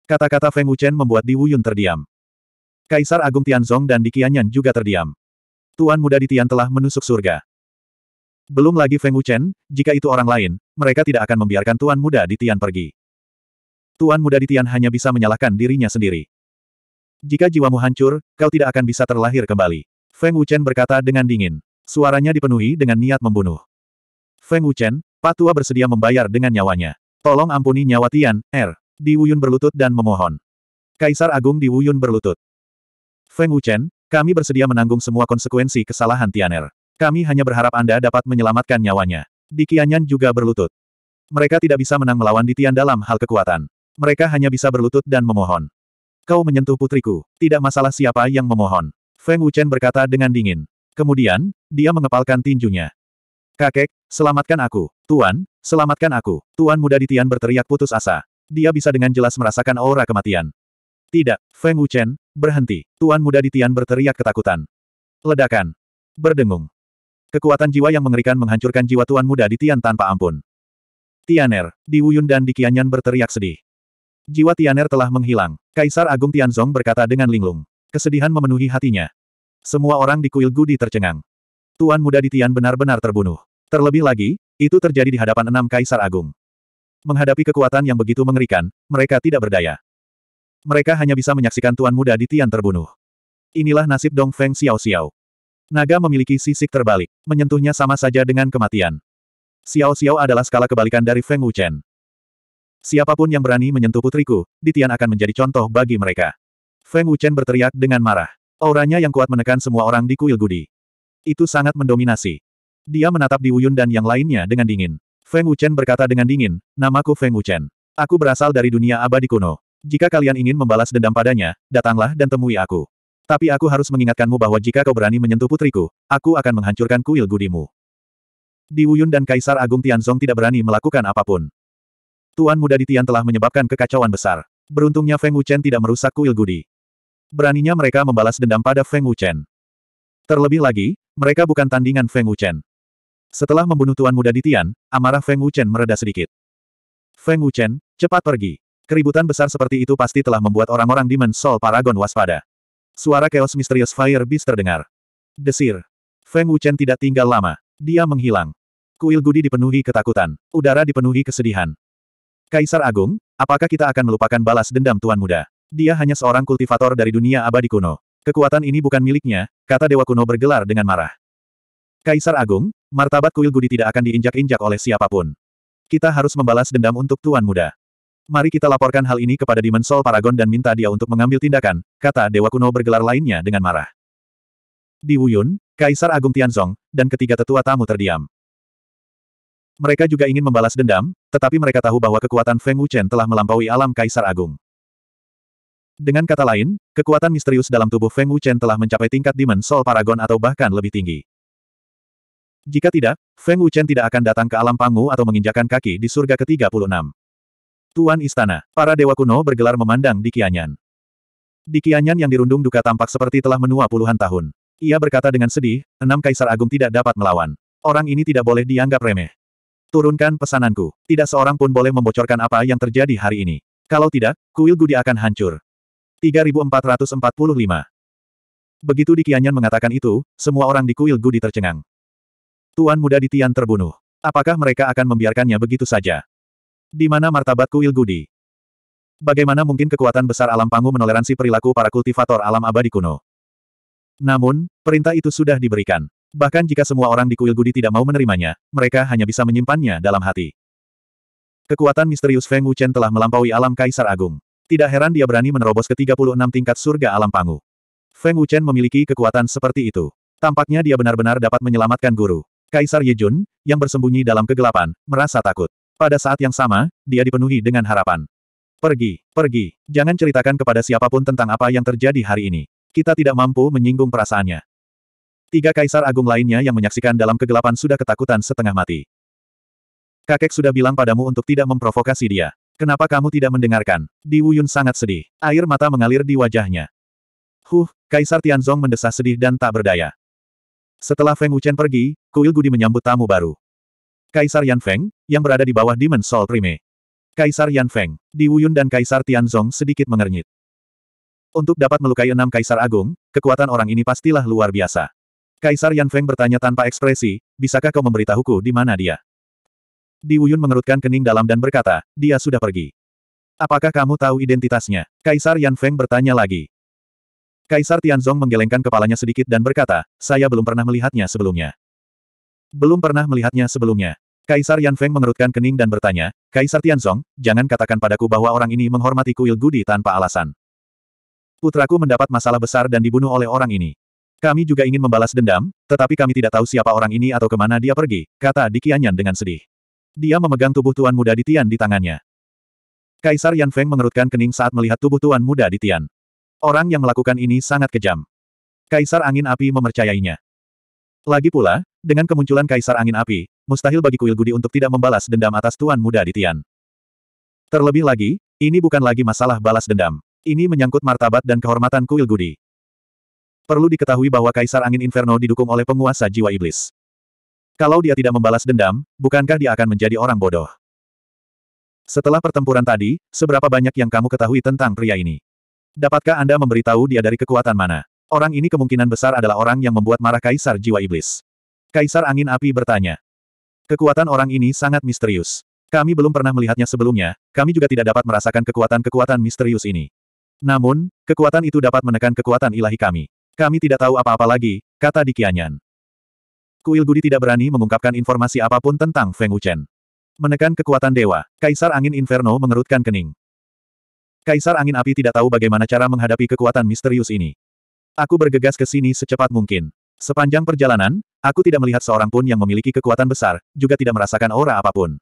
Kata-kata Feng Wuchen membuat Di Wuyun terdiam. Kaisar Agung Tianzong dan Di Qianyan juga terdiam. Tuan Muda di Tian telah menusuk surga. Belum lagi Feng Wuchen, jika itu orang lain, mereka tidak akan membiarkan Tuan Muda di Tian pergi. Tuan Muda di Tian hanya bisa menyalahkan dirinya sendiri. Jika jiwamu hancur, kau tidak akan bisa terlahir kembali. Feng Wuchen berkata dengan dingin. Suaranya dipenuhi dengan niat membunuh. Feng Wuchen, Pak tua bersedia membayar dengan nyawanya. Tolong ampuni nyawa Tian, R. Er. Di Wuyun berlutut dan memohon. Kaisar Agung di Wuyun berlutut. Feng Wuchen, kami bersedia menanggung semua konsekuensi kesalahan Tianer. Kami hanya berharap Anda dapat menyelamatkan nyawanya. Di Qianyan juga berlutut. Mereka tidak bisa menang melawan di Tian dalam hal kekuatan. Mereka hanya bisa berlutut dan memohon. Kau menyentuh putriku, tidak masalah siapa yang memohon. Feng Wuchen berkata dengan dingin. Kemudian, dia mengepalkan tinjunya. Kakek, selamatkan aku. Tuan, selamatkan aku. Tuan muda di Tian berteriak putus asa. Dia bisa dengan jelas merasakan aura kematian. Tidak, Feng Wuchen, Berhenti, Tuan Muda Ditian berteriak ketakutan. Ledakan. Berdengung. Kekuatan jiwa yang mengerikan menghancurkan jiwa Tuan Muda Ditian tanpa ampun. Tianer, Di Wuyun dan Di Qianyan berteriak sedih. Jiwa Tianer telah menghilang. Kaisar Agung Tianzong berkata dengan linglung. Kesedihan memenuhi hatinya. Semua orang di kuil Gudi tercengang. Tuan Muda Ditian benar-benar terbunuh. Terlebih lagi, itu terjadi di hadapan enam Kaisar Agung. Menghadapi kekuatan yang begitu mengerikan, mereka tidak berdaya. Mereka hanya bisa menyaksikan tuan muda di Tian terbunuh. Inilah nasib Dong Feng Xiao Xiao. Naga memiliki sisik terbalik, menyentuhnya sama saja dengan kematian. Xiao Xiao adalah skala kebalikan dari Feng Wuchen. Siapapun yang berani menyentuh putriku, di Tian akan menjadi contoh bagi mereka. Feng Wuchen berteriak dengan marah. Auranya yang kuat menekan semua orang di kuil Gudi. Itu sangat mendominasi. Dia menatap di Wuyun dan yang lainnya dengan dingin. Feng Wuchen berkata dengan dingin, namaku Feng Wuchen. Aku berasal dari dunia abadi kuno. Jika kalian ingin membalas dendam padanya, datanglah dan temui aku. Tapi aku harus mengingatkanmu bahwa jika kau berani menyentuh putriku, aku akan menghancurkan kuil gudimu. Di Wuyun dan Kaisar Agung Tianzong tidak berani melakukan apapun. Tuan muda di Tian telah menyebabkan kekacauan besar. Beruntungnya Feng Wuchen tidak merusak kuil gudi. Beraninya mereka membalas dendam pada Feng Wuchen. Terlebih lagi, mereka bukan tandingan Feng Wuchen. Setelah membunuh tuan muda di Tian, amarah Feng Wuchen mereda sedikit. Feng Wuchen, cepat pergi. Keributan besar seperti itu pasti telah membuat orang-orang Demon Soul Paragon waspada. Suara Chaos misterius Fire Beast terdengar. Desir. Feng Wuchen tidak tinggal lama. Dia menghilang. Kuil Gudi dipenuhi ketakutan. Udara dipenuhi kesedihan. Kaisar Agung, apakah kita akan melupakan balas dendam Tuan Muda? Dia hanya seorang kultivator dari dunia abadi kuno. Kekuatan ini bukan miliknya, kata Dewa Kuno bergelar dengan marah. Kaisar Agung, martabat kuil Gudi tidak akan diinjak-injak oleh siapapun. Kita harus membalas dendam untuk Tuan Muda. Mari kita laporkan hal ini kepada Demon Soul Paragon dan minta dia untuk mengambil tindakan, kata Dewa Kuno bergelar lainnya dengan marah. Di Wuyun, Kaisar Agung Tianzong, dan ketiga tetua tamu terdiam. Mereka juga ingin membalas dendam, tetapi mereka tahu bahwa kekuatan Feng Wuchen telah melampaui alam Kaisar Agung. Dengan kata lain, kekuatan misterius dalam tubuh Feng Wuchen telah mencapai tingkat Demon Soul Paragon atau bahkan lebih tinggi. Jika tidak, Feng Wuchen tidak akan datang ke alam Pangu atau menginjakan kaki di surga ke-36. Tuan Istana, para dewa kuno bergelar memandang di Kianyan. Di Kianyan yang dirundung duka tampak seperti telah menua puluhan tahun. Ia berkata dengan sedih, enam kaisar agung tidak dapat melawan. Orang ini tidak boleh dianggap remeh. Turunkan pesananku. Tidak seorang pun boleh membocorkan apa yang terjadi hari ini. Kalau tidak, kuil Gudi akan hancur. 3445 Begitu Kianyan mengatakan itu, semua orang di kuil Gudi tercengang. Tuan muda di Tian terbunuh. Apakah mereka akan membiarkannya begitu saja? Di mana martabat kuil Gudi? Bagaimana mungkin kekuatan besar alam pangu menoleransi perilaku para kultivator alam abadi kuno? Namun, perintah itu sudah diberikan. Bahkan jika semua orang di kuil Gudi tidak mau menerimanya, mereka hanya bisa menyimpannya dalam hati. Kekuatan misterius Feng Wuchen telah melampaui alam Kaisar Agung. Tidak heran dia berani menerobos ke 36 tingkat surga alam pangu. Feng Wuchen memiliki kekuatan seperti itu. Tampaknya dia benar-benar dapat menyelamatkan guru. Kaisar Yejun, yang bersembunyi dalam kegelapan, merasa takut. Pada saat yang sama, dia dipenuhi dengan harapan. Pergi, pergi, jangan ceritakan kepada siapapun tentang apa yang terjadi hari ini. Kita tidak mampu menyinggung perasaannya. Tiga kaisar agung lainnya yang menyaksikan dalam kegelapan sudah ketakutan setengah mati. Kakek sudah bilang padamu untuk tidak memprovokasi dia. Kenapa kamu tidak mendengarkan? Di Wuyun sangat sedih. Air mata mengalir di wajahnya. Huh, Kaisar Tianzong mendesah sedih dan tak berdaya. Setelah Feng Wuchen pergi, kuil Gudi menyambut tamu baru. Kaisar Yan Feng, yang berada di bawah Demon Soul Prime. Kaisar Yan Feng, Di Wuyun dan Kaisar Tianzong sedikit mengernyit. Untuk dapat melukai enam Kaisar Agung, kekuatan orang ini pastilah luar biasa. Kaisar Yan Feng bertanya tanpa ekspresi, bisakah kau memberitahuku di mana dia? Di Wuyun mengerutkan kening dalam dan berkata, dia sudah pergi. Apakah kamu tahu identitasnya? Kaisar Yan Feng bertanya lagi. Kaisar Tianzong menggelengkan kepalanya sedikit dan berkata, saya belum pernah melihatnya sebelumnya. Belum pernah melihatnya sebelumnya. Kaisar Yan Feng mengerutkan kening dan bertanya, Kaisar Tianzong, jangan katakan padaku bahwa orang ini menghormati kuil Gudi tanpa alasan. Putraku mendapat masalah besar dan dibunuh oleh orang ini. Kami juga ingin membalas dendam, tetapi kami tidak tahu siapa orang ini atau kemana dia pergi, kata Dikianyan dengan sedih. Dia memegang tubuh Tuan Muda di Tian di tangannya. Kaisar Yan Feng mengerutkan kening saat melihat tubuh Tuan Muda di Tian. Orang yang melakukan ini sangat kejam. Kaisar Angin Api mempercayainya. Lagi pula, dengan kemunculan Kaisar Angin Api, mustahil bagi Kuil Gudi untuk tidak membalas dendam atas Tuan Muda di Tian. Terlebih lagi, ini bukan lagi masalah balas dendam. Ini menyangkut martabat dan kehormatan Kuil Gudi. Perlu diketahui bahwa Kaisar Angin Inferno didukung oleh penguasa jiwa iblis. Kalau dia tidak membalas dendam, bukankah dia akan menjadi orang bodoh? Setelah pertempuran tadi, seberapa banyak yang kamu ketahui tentang pria ini? Dapatkah Anda memberitahu dia dari kekuatan mana? Orang ini kemungkinan besar adalah orang yang membuat marah Kaisar Jiwa Iblis. Kaisar Angin Api bertanya. Kekuatan orang ini sangat misterius. Kami belum pernah melihatnya sebelumnya, kami juga tidak dapat merasakan kekuatan-kekuatan misterius ini. Namun, kekuatan itu dapat menekan kekuatan ilahi kami. Kami tidak tahu apa-apa lagi, kata Dikianyan. Kuil Gudi tidak berani mengungkapkan informasi apapun tentang Feng Wuchen. Menekan kekuatan dewa, Kaisar Angin Inferno mengerutkan kening. Kaisar Angin Api tidak tahu bagaimana cara menghadapi kekuatan misterius ini. Aku bergegas ke sini secepat mungkin. Sepanjang perjalanan, aku tidak melihat seorang pun yang memiliki kekuatan besar, juga tidak merasakan aura apapun.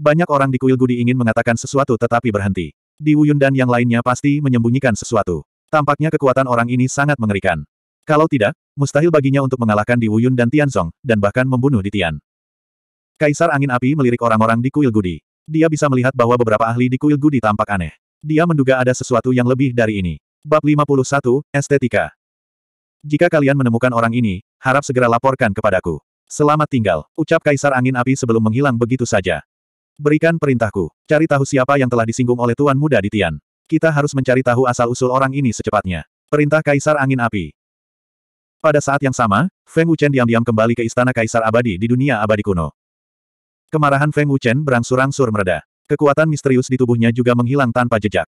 Banyak orang di kuil Gudi ingin mengatakan sesuatu tetapi berhenti. Di Wuyun dan yang lainnya pasti menyembunyikan sesuatu. Tampaknya kekuatan orang ini sangat mengerikan. Kalau tidak, mustahil baginya untuk mengalahkan Di Wuyun dan Tianzong, dan bahkan membunuh di Tian. Kaisar Angin Api melirik orang-orang di kuil Gudi. Dia bisa melihat bahwa beberapa ahli di kuil Gudi tampak aneh. Dia menduga ada sesuatu yang lebih dari ini. Bab 51, Estetika Jika kalian menemukan orang ini, harap segera laporkan kepadaku. Selamat tinggal, ucap Kaisar Angin Api sebelum menghilang begitu saja. Berikan perintahku, cari tahu siapa yang telah disinggung oleh Tuan Muda di Tian. Kita harus mencari tahu asal-usul orang ini secepatnya. Perintah Kaisar Angin Api. Pada saat yang sama, Feng Wuchen diam-diam kembali ke Istana Kaisar Abadi di dunia abadi kuno. Kemarahan Feng Wuchen berangsur-angsur mereda. Kekuatan misterius di tubuhnya juga menghilang tanpa jejak.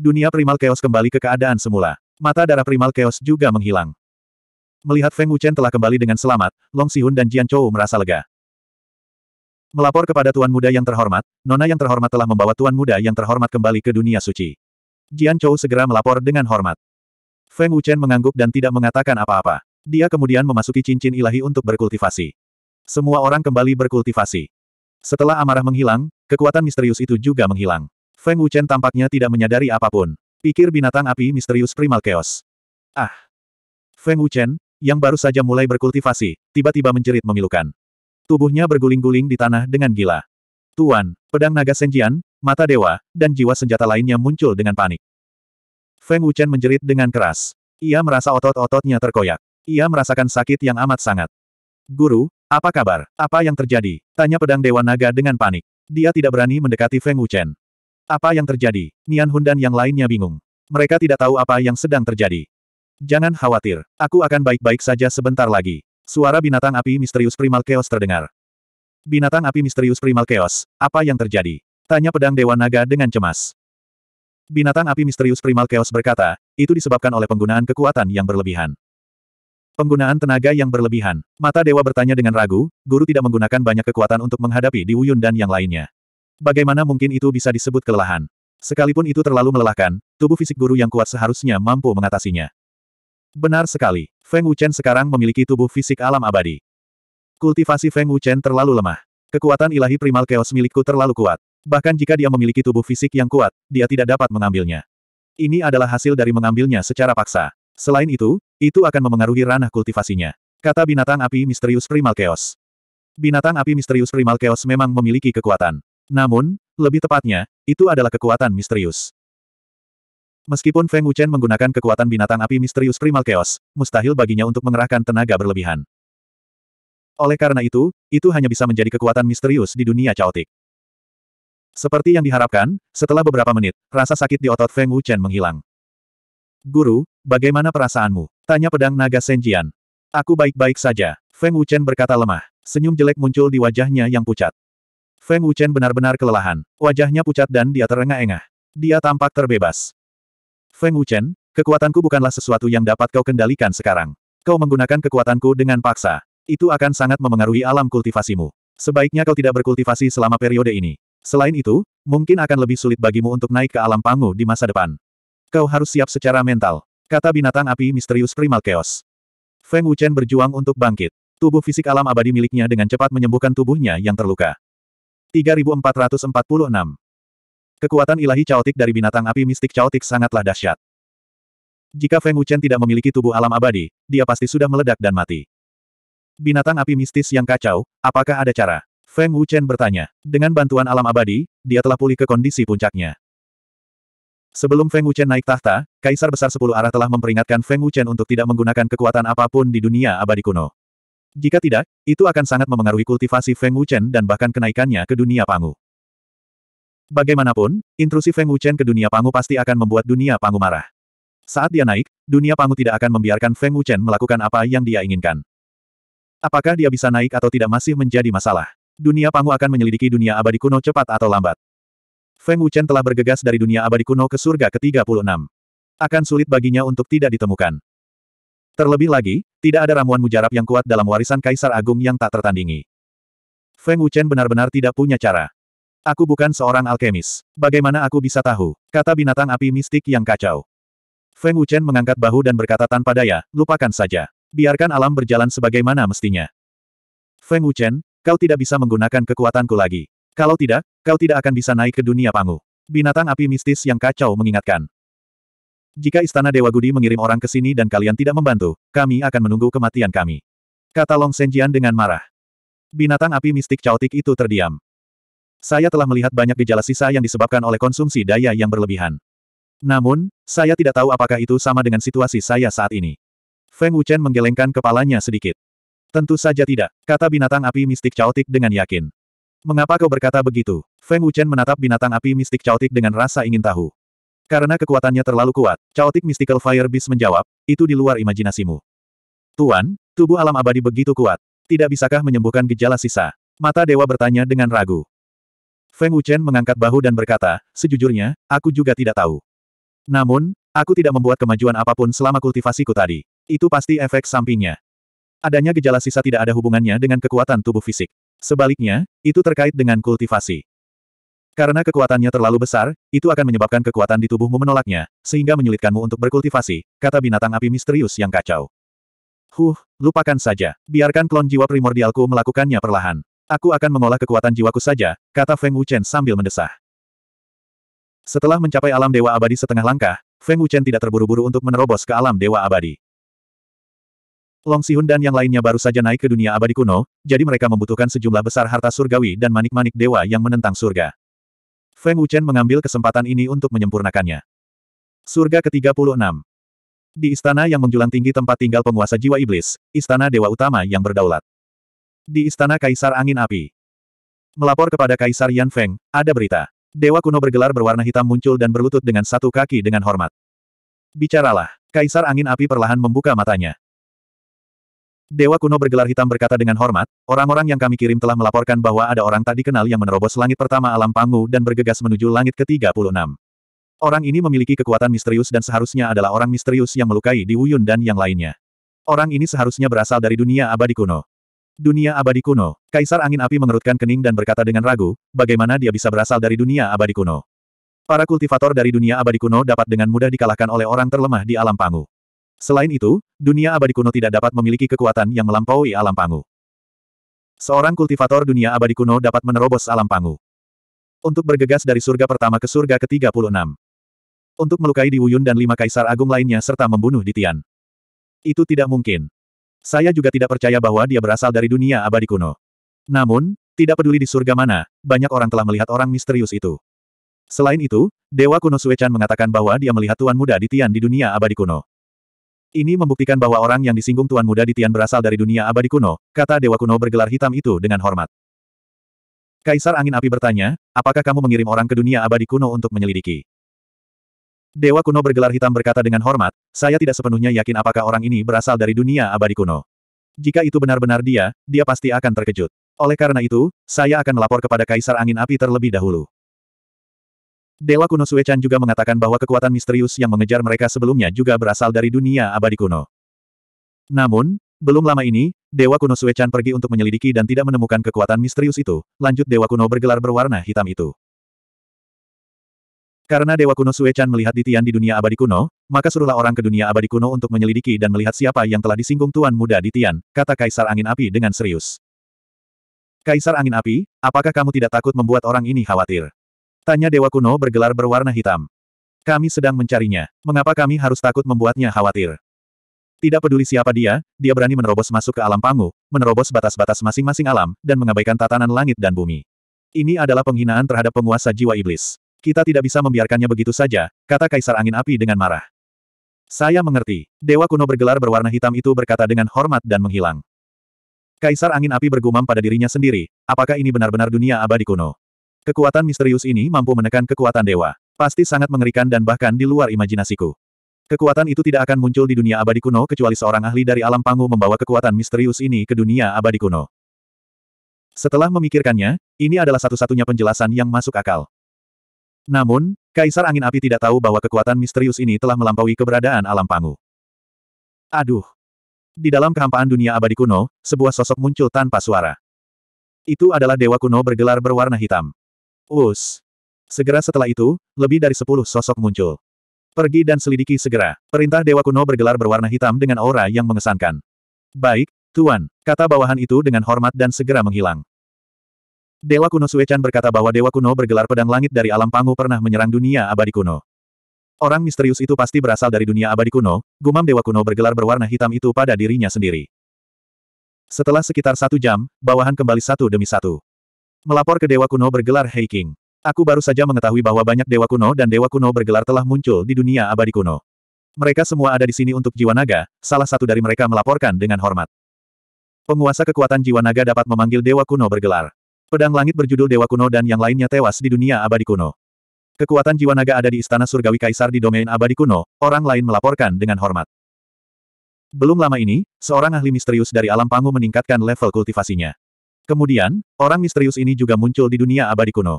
Dunia primal chaos kembali ke keadaan semula. Mata darah primal chaos juga menghilang. Melihat Feng Wuchen telah kembali dengan selamat, Long Sihun dan Jian Chou merasa lega. Melapor kepada Tuan Muda yang terhormat, Nona yang terhormat telah membawa Tuan Muda yang terhormat kembali ke dunia suci. Jian Chou segera melapor dengan hormat. Feng Wuchen mengangguk dan tidak mengatakan apa-apa. Dia kemudian memasuki cincin ilahi untuk berkultivasi. Semua orang kembali berkultivasi. Setelah amarah menghilang, kekuatan misterius itu juga menghilang. Feng Wuchen tampaknya tidak menyadari apapun. Pikir binatang api misterius primal chaos. Ah! Feng Wuchen, yang baru saja mulai berkultivasi, tiba-tiba menjerit memilukan. Tubuhnya berguling-guling di tanah dengan gila. Tuan, pedang naga Senjian, mata dewa, dan jiwa senjata lainnya muncul dengan panik. Feng Wuchen menjerit dengan keras. Ia merasa otot-ototnya terkoyak. Ia merasakan sakit yang amat sangat. Guru, apa kabar? Apa yang terjadi? Tanya pedang Dewa Naga dengan panik. Dia tidak berani mendekati Feng Wuchen. Apa yang terjadi? Nian Hun dan yang lainnya bingung. Mereka tidak tahu apa yang sedang terjadi. Jangan khawatir, aku akan baik-baik saja sebentar lagi. Suara binatang api misterius primal chaos terdengar. Binatang api misterius primal chaos, apa yang terjadi? Tanya pedang Dewa Naga dengan cemas. Binatang api misterius primal chaos berkata, itu disebabkan oleh penggunaan kekuatan yang berlebihan. Penggunaan tenaga yang berlebihan. Mata Dewa bertanya dengan ragu, guru tidak menggunakan banyak kekuatan untuk menghadapi Di Wuyun dan yang lainnya. Bagaimana mungkin itu bisa disebut kelelahan? Sekalipun itu terlalu melelahkan, tubuh fisik guru yang kuat seharusnya mampu mengatasinya. Benar sekali, Feng Wuchen sekarang memiliki tubuh fisik alam abadi. Kultivasi Feng Wuchen terlalu lemah. Kekuatan ilahi primal chaos milikku terlalu kuat. Bahkan jika dia memiliki tubuh fisik yang kuat, dia tidak dapat mengambilnya. Ini adalah hasil dari mengambilnya secara paksa. Selain itu, itu akan memengaruhi ranah kultivasinya. Kata binatang api misterius primal chaos. Binatang api misterius primal chaos memang memiliki kekuatan. Namun, lebih tepatnya, itu adalah kekuatan misterius. Meskipun Feng Wuchen menggunakan kekuatan binatang api misterius Primal Chaos, mustahil baginya untuk mengerahkan tenaga berlebihan. Oleh karena itu, itu hanya bisa menjadi kekuatan misterius di dunia caotik. Seperti yang diharapkan, setelah beberapa menit, rasa sakit di otot Feng Wuchen menghilang. Guru, bagaimana perasaanmu? Tanya pedang naga Senjian. Aku baik-baik saja, Feng Wuchen berkata lemah. Senyum jelek muncul di wajahnya yang pucat. Feng Wuchen benar-benar kelelahan, wajahnya pucat dan dia terengah-engah. Dia tampak terbebas. Feng Wuchen, kekuatanku bukanlah sesuatu yang dapat kau kendalikan sekarang. Kau menggunakan kekuatanku dengan paksa. Itu akan sangat memengaruhi alam kultivasimu. Sebaiknya kau tidak berkultivasi selama periode ini. Selain itu, mungkin akan lebih sulit bagimu untuk naik ke alam pangu di masa depan. Kau harus siap secara mental, kata binatang api misterius primal chaos. Feng Wuchen berjuang untuk bangkit. Tubuh fisik alam abadi miliknya dengan cepat menyembuhkan tubuhnya yang terluka. 3446. Kekuatan ilahi caotik dari binatang api mistik caotik sangatlah dahsyat. Jika Feng Wuchen tidak memiliki tubuh alam abadi, dia pasti sudah meledak dan mati. Binatang api mistis yang kacau, apakah ada cara? Feng Wuchen bertanya. Dengan bantuan alam abadi, dia telah pulih ke kondisi puncaknya. Sebelum Feng Wuchen naik tahta, Kaisar Besar Sepuluh Arah telah memperingatkan Feng Wuchen untuk tidak menggunakan kekuatan apapun di dunia abadi kuno. Jika tidak, itu akan sangat memengaruhi kultivasi Feng Wuchen dan bahkan kenaikannya ke dunia Pangu. Bagaimanapun, intrusi Feng Wuchen ke dunia Pangu pasti akan membuat dunia Pangu marah. Saat dia naik, dunia Pangu tidak akan membiarkan Feng Wuchen melakukan apa yang dia inginkan. Apakah dia bisa naik atau tidak masih menjadi masalah. Dunia Pangu akan menyelidiki dunia abadi kuno cepat atau lambat. Feng Wuchen telah bergegas dari dunia abadi kuno ke surga ke-36. Akan sulit baginya untuk tidak ditemukan. Terlebih lagi, tidak ada ramuan mujarab yang kuat dalam warisan Kaisar Agung yang tak tertandingi. Feng Wuchen benar-benar tidak punya cara. Aku bukan seorang alkemis. Bagaimana aku bisa tahu? Kata binatang api mistik yang kacau. Feng Wuchen mengangkat bahu dan berkata tanpa daya, lupakan saja. Biarkan alam berjalan sebagaimana mestinya. Feng Wuchen, kau tidak bisa menggunakan kekuatanku lagi. Kalau tidak, kau tidak akan bisa naik ke dunia pangu. Binatang api mistis yang kacau mengingatkan. Jika Istana Dewa Gudi mengirim orang ke sini dan kalian tidak membantu, kami akan menunggu kematian kami. Kata Long Senjian dengan marah. Binatang api mistik caotik itu terdiam. Saya telah melihat banyak gejala sisa yang disebabkan oleh konsumsi daya yang berlebihan. Namun, saya tidak tahu apakah itu sama dengan situasi saya saat ini. Feng Wuchen menggelengkan kepalanya sedikit. Tentu saja tidak, kata binatang api mistik caotik dengan yakin. Mengapa kau berkata begitu? Feng Wuchen menatap binatang api mistik caotik dengan rasa ingin tahu. Karena kekuatannya terlalu kuat, Chaotic Mystical Fire Beast menjawab, itu di luar imajinasimu. Tuan, tubuh alam abadi begitu kuat. Tidak bisakah menyembuhkan gejala sisa? Mata dewa bertanya dengan ragu. Feng Wuchen mengangkat bahu dan berkata, sejujurnya, aku juga tidak tahu. Namun, aku tidak membuat kemajuan apapun selama kultivasiku tadi. Itu pasti efek sampingnya. Adanya gejala sisa tidak ada hubungannya dengan kekuatan tubuh fisik. Sebaliknya, itu terkait dengan kultivasi. Karena kekuatannya terlalu besar, itu akan menyebabkan kekuatan di tubuhmu menolaknya, sehingga menyulitkanmu untuk berkultivasi, kata binatang api misterius yang kacau. Huh, lupakan saja. Biarkan klon jiwa primordialku melakukannya perlahan. Aku akan mengolah kekuatan jiwaku saja, kata Feng Wuchen sambil mendesah. Setelah mencapai alam dewa abadi setengah langkah, Feng Wuchen tidak terburu-buru untuk menerobos ke alam dewa abadi. Long Sihun dan yang lainnya baru saja naik ke dunia abadi kuno, jadi mereka membutuhkan sejumlah besar harta surgawi dan manik-manik dewa yang menentang surga. Feng Wuchen mengambil kesempatan ini untuk menyempurnakannya. Surga ke-36 Di istana yang menjulang tinggi tempat tinggal penguasa jiwa iblis, istana dewa utama yang berdaulat. Di istana Kaisar Angin Api. Melapor kepada Kaisar Yan Feng, ada berita. Dewa kuno bergelar berwarna hitam muncul dan berlutut dengan satu kaki dengan hormat. Bicaralah. Kaisar Angin Api perlahan membuka matanya. Dewa kuno bergelar hitam berkata dengan hormat, orang-orang yang kami kirim telah melaporkan bahwa ada orang tak dikenal yang menerobos langit pertama alam Pangu dan bergegas menuju langit ke-36. Orang ini memiliki kekuatan misterius dan seharusnya adalah orang misterius yang melukai Di Wuyun dan yang lainnya. Orang ini seharusnya berasal dari dunia abadi kuno. Dunia abadi kuno, Kaisar Angin Api mengerutkan kening dan berkata dengan ragu, bagaimana dia bisa berasal dari dunia abadi kuno. Para kultivator dari dunia abadi kuno dapat dengan mudah dikalahkan oleh orang terlemah di alam pangu. Selain itu, dunia abadi kuno tidak dapat memiliki kekuatan yang melampaui alam pangu. Seorang kultivator dunia abadi kuno dapat menerobos alam pangu. Untuk bergegas dari surga pertama ke surga ke-36. Untuk melukai Di Wuyun dan lima kaisar agung lainnya serta membunuh di Tian. Itu tidak mungkin. Saya juga tidak percaya bahwa dia berasal dari dunia abadi kuno. Namun, tidak peduli di surga mana, banyak orang telah melihat orang misterius itu. Selain itu, Dewa kuno Suechan mengatakan bahwa dia melihat Tuan Muda di Tian di dunia abadi kuno. Ini membuktikan bahwa orang yang disinggung Tuan Muda di Tian berasal dari dunia abadi kuno, kata Dewa Kuno bergelar hitam itu dengan hormat. Kaisar Angin Api bertanya, apakah kamu mengirim orang ke dunia abadi kuno untuk menyelidiki? Dewa Kuno bergelar hitam berkata dengan hormat, saya tidak sepenuhnya yakin apakah orang ini berasal dari dunia abadi kuno. Jika itu benar-benar dia, dia pasti akan terkejut. Oleh karena itu, saya akan melapor kepada Kaisar Angin Api terlebih dahulu. Dewa kuno Suechan juga mengatakan bahwa kekuatan misterius yang mengejar mereka sebelumnya juga berasal dari dunia abadi kuno. Namun, belum lama ini, Dewa kuno Suechan pergi untuk menyelidiki dan tidak menemukan kekuatan misterius itu, lanjut Dewa kuno bergelar berwarna hitam itu. Karena Dewa kuno Suechan melihat Ditian di dunia abadi kuno, maka suruhlah orang ke dunia abadi kuno untuk menyelidiki dan melihat siapa yang telah disinggung Tuan Muda Ditian, kata Kaisar Angin Api dengan serius. Kaisar Angin Api, apakah kamu tidak takut membuat orang ini khawatir? Tanya Dewa Kuno bergelar berwarna hitam. Kami sedang mencarinya. Mengapa kami harus takut membuatnya khawatir? Tidak peduli siapa dia, dia berani menerobos masuk ke alam pangu, menerobos batas-batas masing-masing alam, dan mengabaikan tatanan langit dan bumi. Ini adalah penghinaan terhadap penguasa jiwa iblis. Kita tidak bisa membiarkannya begitu saja, kata Kaisar Angin Api dengan marah. Saya mengerti. Dewa kuno bergelar berwarna hitam itu berkata dengan hormat dan menghilang. Kaisar Angin Api bergumam pada dirinya sendiri, apakah ini benar-benar dunia abadi kuno? Kekuatan misterius ini mampu menekan kekuatan dewa. Pasti sangat mengerikan dan bahkan di luar imajinasiku. Kekuatan itu tidak akan muncul di dunia abadi kuno kecuali seorang ahli dari alam pangu membawa kekuatan misterius ini ke dunia abadi kuno. Setelah memikirkannya, ini adalah satu-satunya penjelasan yang masuk akal. Namun, Kaisar Angin Api tidak tahu bahwa kekuatan misterius ini telah melampaui keberadaan alam pangu. Aduh. Di dalam kehampaan dunia abadi kuno, sebuah sosok muncul tanpa suara. Itu adalah dewa kuno bergelar berwarna hitam. Us. Segera setelah itu, lebih dari sepuluh sosok muncul. Pergi dan selidiki segera. Perintah Dewa Kuno bergelar berwarna hitam dengan aura yang mengesankan. Baik, Tuan, kata bawahan itu dengan hormat dan segera menghilang. Dewa Kuno Suechan berkata bahwa Dewa Kuno bergelar pedang langit dari alam pangu pernah menyerang dunia abadi kuno. Orang misterius itu pasti berasal dari dunia abadi kuno, gumam Dewa Kuno bergelar berwarna hitam itu pada dirinya sendiri. Setelah sekitar satu jam, bawahan kembali satu demi satu. Melapor ke Dewa Kuno bergelar Hei Aku baru saja mengetahui bahwa banyak Dewa Kuno dan Dewa Kuno bergelar telah muncul di dunia abadi kuno. Mereka semua ada di sini untuk jiwa naga, salah satu dari mereka melaporkan dengan hormat. Penguasa kekuatan jiwa naga dapat memanggil Dewa Kuno bergelar. Pedang langit berjudul Dewa Kuno dan yang lainnya tewas di dunia abadi kuno. Kekuatan jiwa naga ada di Istana Surgawi Kaisar di domain abadi kuno, orang lain melaporkan dengan hormat. Belum lama ini, seorang ahli misterius dari alam pangu meningkatkan level kultivasinya. Kemudian, orang misterius ini juga muncul di dunia abadi kuno.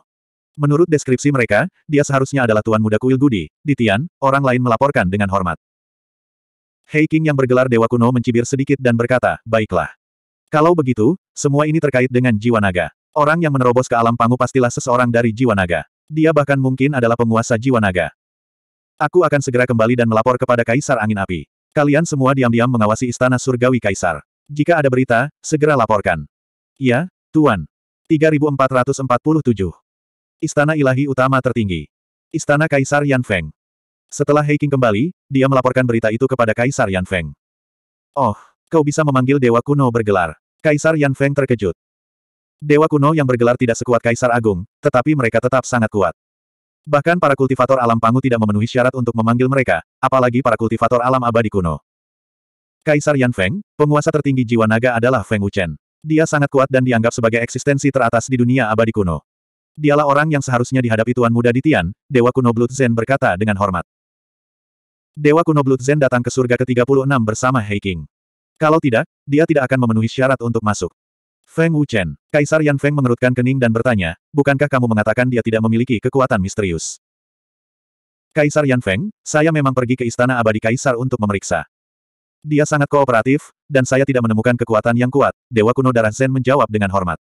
Menurut deskripsi mereka, dia seharusnya adalah Tuan Muda Kuil Gudi, di Tian, orang lain melaporkan dengan hormat. Hei King yang bergelar Dewa Kuno mencibir sedikit dan berkata, baiklah. Kalau begitu, semua ini terkait dengan jiwa naga. Orang yang menerobos ke alam pangu pastilah seseorang dari jiwa naga. Dia bahkan mungkin adalah penguasa jiwa naga. Aku akan segera kembali dan melapor kepada Kaisar Angin Api. Kalian semua diam-diam mengawasi istana surgawi Kaisar. Jika ada berita, segera laporkan. Ya, Tuan. 3447. Istana Ilahi Utama Tertinggi. Istana Kaisar Yan Feng. Setelah Heiking kembali, dia melaporkan berita itu kepada Kaisar Yan Feng. Oh, kau bisa memanggil Dewa Kuno bergelar. Kaisar Yan Feng terkejut. Dewa kuno yang bergelar tidak sekuat Kaisar Agung, tetapi mereka tetap sangat kuat. Bahkan para kultivator alam pangu tidak memenuhi syarat untuk memanggil mereka, apalagi para kultivator alam abadi kuno. Kaisar Yan Feng, penguasa tertinggi jiwa naga adalah Feng Wuchen. Dia sangat kuat dan dianggap sebagai eksistensi teratas di dunia abadi kuno. Dialah orang yang seharusnya dihadapi Tuan Muda di Tian, Dewa Kuno Blood Zen berkata dengan hormat. Dewa Kuno Blood Zen datang ke surga ke-36 bersama Heiking. Kalau tidak, dia tidak akan memenuhi syarat untuk masuk. Feng Wuchen, Kaisar Yan Feng mengerutkan kening dan bertanya, bukankah kamu mengatakan dia tidak memiliki kekuatan misterius? Kaisar Yan Feng, saya memang pergi ke Istana Abadi Kaisar untuk memeriksa. Dia sangat kooperatif, dan saya tidak menemukan kekuatan yang kuat, Dewa Kuno Darah Zen menjawab dengan hormat.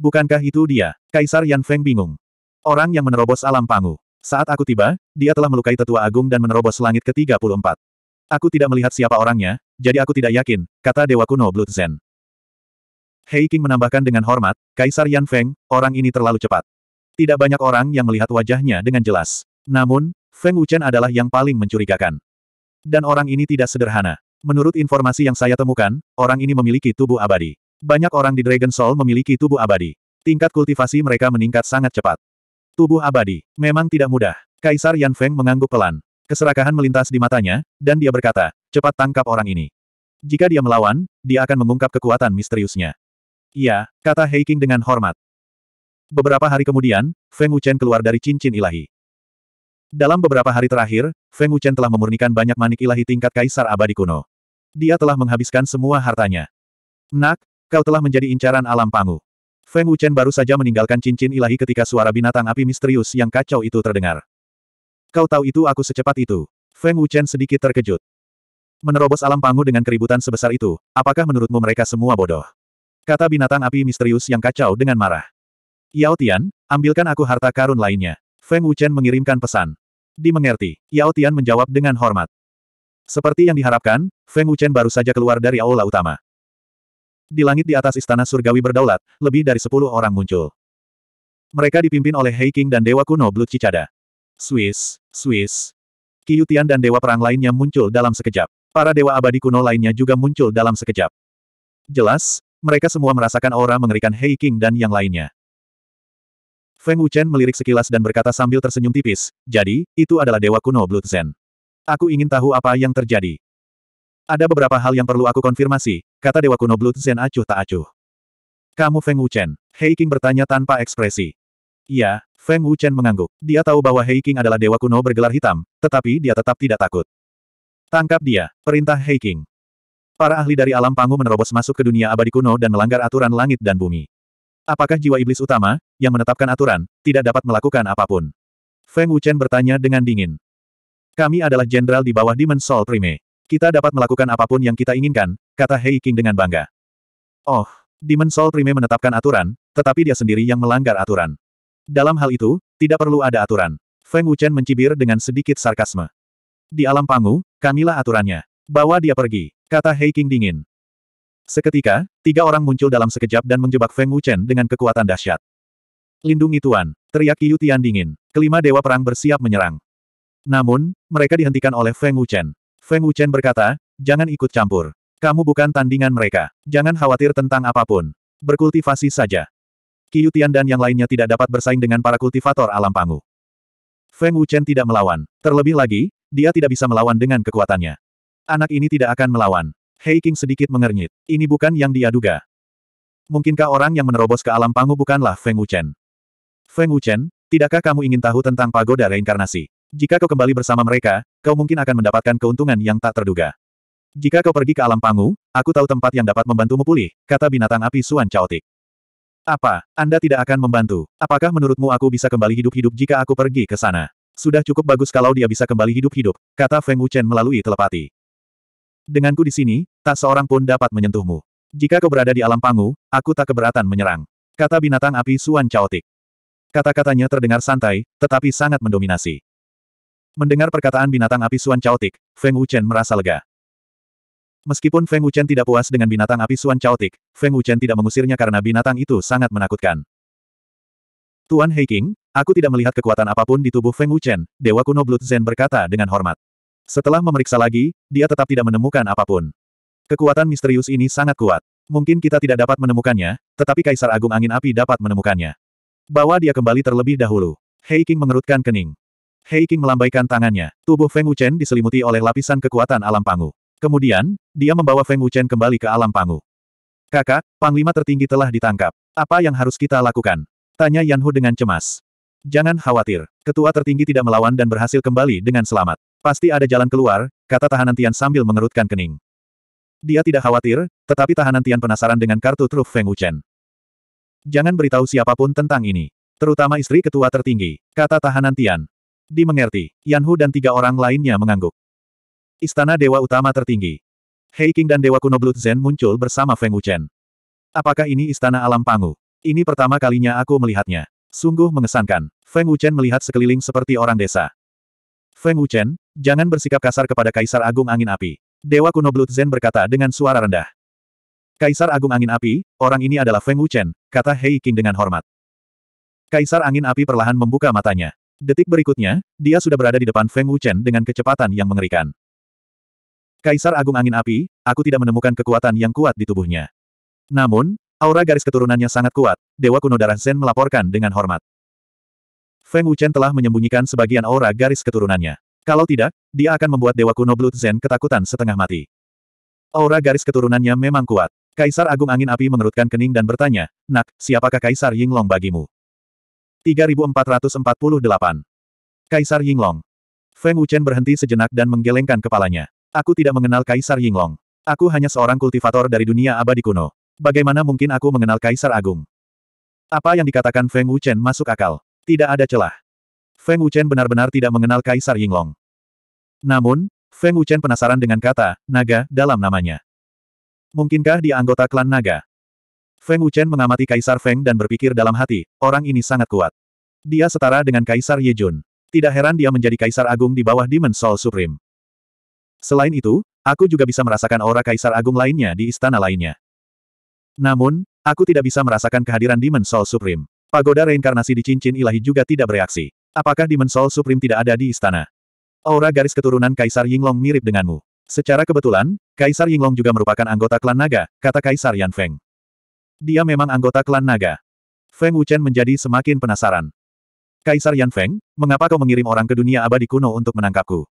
Bukankah itu dia? Kaisar Yan Feng bingung. Orang yang menerobos alam pangu. Saat aku tiba, dia telah melukai tetua agung dan menerobos langit ke-34. Aku tidak melihat siapa orangnya, jadi aku tidak yakin, kata Dewa Kuno Blood Zen. Hei King menambahkan dengan hormat, Kaisar Yan Feng, orang ini terlalu cepat. Tidak banyak orang yang melihat wajahnya dengan jelas. Namun, Feng Wuchen adalah yang paling mencurigakan. Dan orang ini tidak sederhana. Menurut informasi yang saya temukan, orang ini memiliki tubuh abadi. Banyak orang di Dragon Soul memiliki tubuh abadi. Tingkat kultivasi mereka meningkat sangat cepat. Tubuh abadi, memang tidak mudah. Kaisar Yan Feng mengangguk pelan. Keserakahan melintas di matanya, dan dia berkata, cepat tangkap orang ini. Jika dia melawan, dia akan mengungkap kekuatan misteriusnya. Iya, kata Heiking dengan hormat. Beberapa hari kemudian, Feng Wuchen keluar dari cincin ilahi. Dalam beberapa hari terakhir, Feng Wuchen telah memurnikan banyak manik ilahi tingkat kaisar abadi kuno. Dia telah menghabiskan semua hartanya. Nak, kau telah menjadi incaran alam pangu. Feng Wuchen baru saja meninggalkan cincin ilahi ketika suara binatang api misterius yang kacau itu terdengar. Kau tahu itu aku secepat itu. Feng Wuchen sedikit terkejut. Menerobos alam pangu dengan keributan sebesar itu, apakah menurutmu mereka semua bodoh? Kata binatang api misterius yang kacau dengan marah. Yao Tian, ambilkan aku harta karun lainnya. Feng Wuchen mengirimkan pesan. Dimengerti, Yao Tian menjawab dengan hormat. Seperti yang diharapkan, Feng Wuchen baru saja keluar dari aula utama. Di langit di atas istana surgawi berdaulat, lebih dari sepuluh orang muncul. Mereka dipimpin oleh Hei King dan Dewa Kuno Blood Cicada. Swiss, Swiss. Kiyutian dan Dewa Perang lainnya muncul dalam sekejap. Para Dewa Abadi Kuno lainnya juga muncul dalam sekejap. Jelas, mereka semua merasakan aura mengerikan Hei King dan yang lainnya. Feng Wuchen melirik sekilas dan berkata sambil tersenyum tipis, jadi, itu adalah Dewa Kuno Blood Zen. Aku ingin tahu apa yang terjadi. Ada beberapa hal yang perlu aku konfirmasi, kata Dewa Kuno Blood Zen acuh tak acuh. Kamu Feng Wuchen? Hei King bertanya tanpa ekspresi. Ya, Feng Wuchen mengangguk. Dia tahu bahwa Hei King adalah Dewa Kuno bergelar hitam, tetapi dia tetap tidak takut. Tangkap dia, perintah Hei King. Para ahli dari alam pangu menerobos masuk ke dunia abadi kuno dan melanggar aturan langit dan bumi. Apakah jiwa iblis utama, yang menetapkan aturan, tidak dapat melakukan apapun? Feng Wuchen bertanya dengan dingin. Kami adalah jenderal di bawah Demon Soul Prime. Kita dapat melakukan apapun yang kita inginkan, kata Hei King dengan bangga. Oh, Demon Soul Prime menetapkan aturan, tetapi dia sendiri yang melanggar aturan. Dalam hal itu, tidak perlu ada aturan. Feng Wuchen mencibir dengan sedikit sarkasme. Di alam pangu, kamilah aturannya. Bawa dia pergi, kata Hei King dingin. Seketika, tiga orang muncul dalam sekejap dan menjebak Feng Wuchen dengan kekuatan dahsyat. Lindungi Tuan, teriak Yu Tian dingin. Kelima dewa perang bersiap menyerang. Namun, mereka dihentikan oleh Feng Wuchen. Feng Wuchen berkata, jangan ikut campur. Kamu bukan tandingan mereka. Jangan khawatir tentang apapun. Berkultivasi saja. Qiutian dan yang lainnya tidak dapat bersaing dengan para kultivator alam pangu. Feng Wuchen tidak melawan. Terlebih lagi, dia tidak bisa melawan dengan kekuatannya. Anak ini tidak akan melawan. Hei King sedikit mengernyit. Ini bukan yang dia duga. Mungkinkah orang yang menerobos ke alam pangu bukanlah Feng Wuchen? Feng Wuchen, tidakkah kamu ingin tahu tentang pagoda reinkarnasi? Jika kau kembali bersama mereka, kau mungkin akan mendapatkan keuntungan yang tak terduga. Jika kau pergi ke alam pangu, aku tahu tempat yang dapat membantumu pulih, kata binatang api Suan Chaotic. Apa, Anda tidak akan membantu? Apakah menurutmu aku bisa kembali hidup-hidup jika aku pergi ke sana? Sudah cukup bagus kalau dia bisa kembali hidup-hidup, kata Feng Wuchen melalui telepati. Denganku di sini, tak seorang pun dapat menyentuhmu. Jika kau berada di alam pangu, aku tak keberatan menyerang. Kata binatang api Suan Chaotic. Kata-katanya terdengar santai, tetapi sangat mendominasi. Mendengar perkataan binatang api Suan Chaotik, Feng Wuchen merasa lega. Meskipun Feng Wuchen tidak puas dengan binatang api Suan Chaotik, Feng Wuchen tidak mengusirnya karena binatang itu sangat menakutkan. Tuan Heiking, aku tidak melihat kekuatan apapun di tubuh Feng Wuchen, Dewa Kuno Blood Zen berkata dengan hormat. Setelah memeriksa lagi, dia tetap tidak menemukan apapun. Kekuatan misterius ini sangat kuat. Mungkin kita tidak dapat menemukannya, tetapi Kaisar Agung Angin Api dapat menemukannya. Bawa dia kembali terlebih dahulu. Heiking mengerutkan kening. Hei King melambaikan tangannya, tubuh Feng Wuchen diselimuti oleh lapisan kekuatan alam pangu. Kemudian, dia membawa Feng Wuchen kembali ke alam pangu. Kakak, Panglima tertinggi telah ditangkap. Apa yang harus kita lakukan? Tanya Yan Hu dengan cemas. Jangan khawatir, ketua tertinggi tidak melawan dan berhasil kembali dengan selamat. Pasti ada jalan keluar, kata tahanan Tian sambil mengerutkan kening. Dia tidak khawatir, tetapi tahanan Tian penasaran dengan kartu truf Feng Wuchen. Jangan beritahu siapapun tentang ini, terutama istri ketua tertinggi, kata tahanan Tian. Dimengerti, Yanhu dan tiga orang lainnya mengangguk. Istana Dewa Utama Tertinggi. Hei King dan Dewa Kuno Blood Zen muncul bersama Feng Wuchen. Apakah ini Istana Alam Pangu? Ini pertama kalinya aku melihatnya. Sungguh mengesankan. Feng Wuchen melihat sekeliling seperti orang desa. Feng Wuchen, jangan bersikap kasar kepada Kaisar Agung Angin Api. Dewa Kuno Blood Zen berkata dengan suara rendah. Kaisar Agung Angin Api, orang ini adalah Feng Wuchen, kata Hei King dengan hormat. Kaisar Angin Api perlahan membuka matanya. Detik berikutnya, dia sudah berada di depan Feng Wuchen dengan kecepatan yang mengerikan. Kaisar Agung Angin Api, aku tidak menemukan kekuatan yang kuat di tubuhnya. Namun, aura garis keturunannya sangat kuat, Dewa Kuno Darah Zen melaporkan dengan hormat. Feng Wuchen telah menyembunyikan sebagian aura garis keturunannya. Kalau tidak, dia akan membuat Dewa Kuno Blood Zen ketakutan setengah mati. Aura garis keturunannya memang kuat. Kaisar Agung Angin Api mengerutkan kening dan bertanya, Nak, siapakah Kaisar Yinglong bagimu? 3448. Kaisar Yinglong. Feng Wuchen berhenti sejenak dan menggelengkan kepalanya. Aku tidak mengenal Kaisar Yinglong. Aku hanya seorang kultivator dari dunia abadi kuno. Bagaimana mungkin aku mengenal Kaisar Agung? Apa yang dikatakan Feng Wuchen masuk akal. Tidak ada celah. Feng Wuchen benar-benar tidak mengenal Kaisar Yinglong. Namun, Feng Wuchen penasaran dengan kata, naga, dalam namanya. Mungkinkah dia anggota klan naga? Feng Wuchen mengamati Kaisar Feng dan berpikir dalam hati, orang ini sangat kuat. Dia setara dengan Kaisar Yejun. Tidak heran dia menjadi Kaisar Agung di bawah Demon Soul Supreme. Selain itu, aku juga bisa merasakan aura Kaisar Agung lainnya di istana lainnya. Namun, aku tidak bisa merasakan kehadiran Demon Soul Supreme. Pagoda reinkarnasi di cincin ilahi juga tidak bereaksi. Apakah Demon Soul Supreme tidak ada di istana? Aura garis keturunan Kaisar Yinglong mirip denganmu. Secara kebetulan, Kaisar Yinglong juga merupakan anggota klan naga, kata Kaisar Yan Feng. Dia memang anggota klan naga. Feng Wuchen menjadi semakin penasaran. Kaisar Yan Feng, mengapa kau mengirim orang ke dunia abadi kuno untuk menangkapku?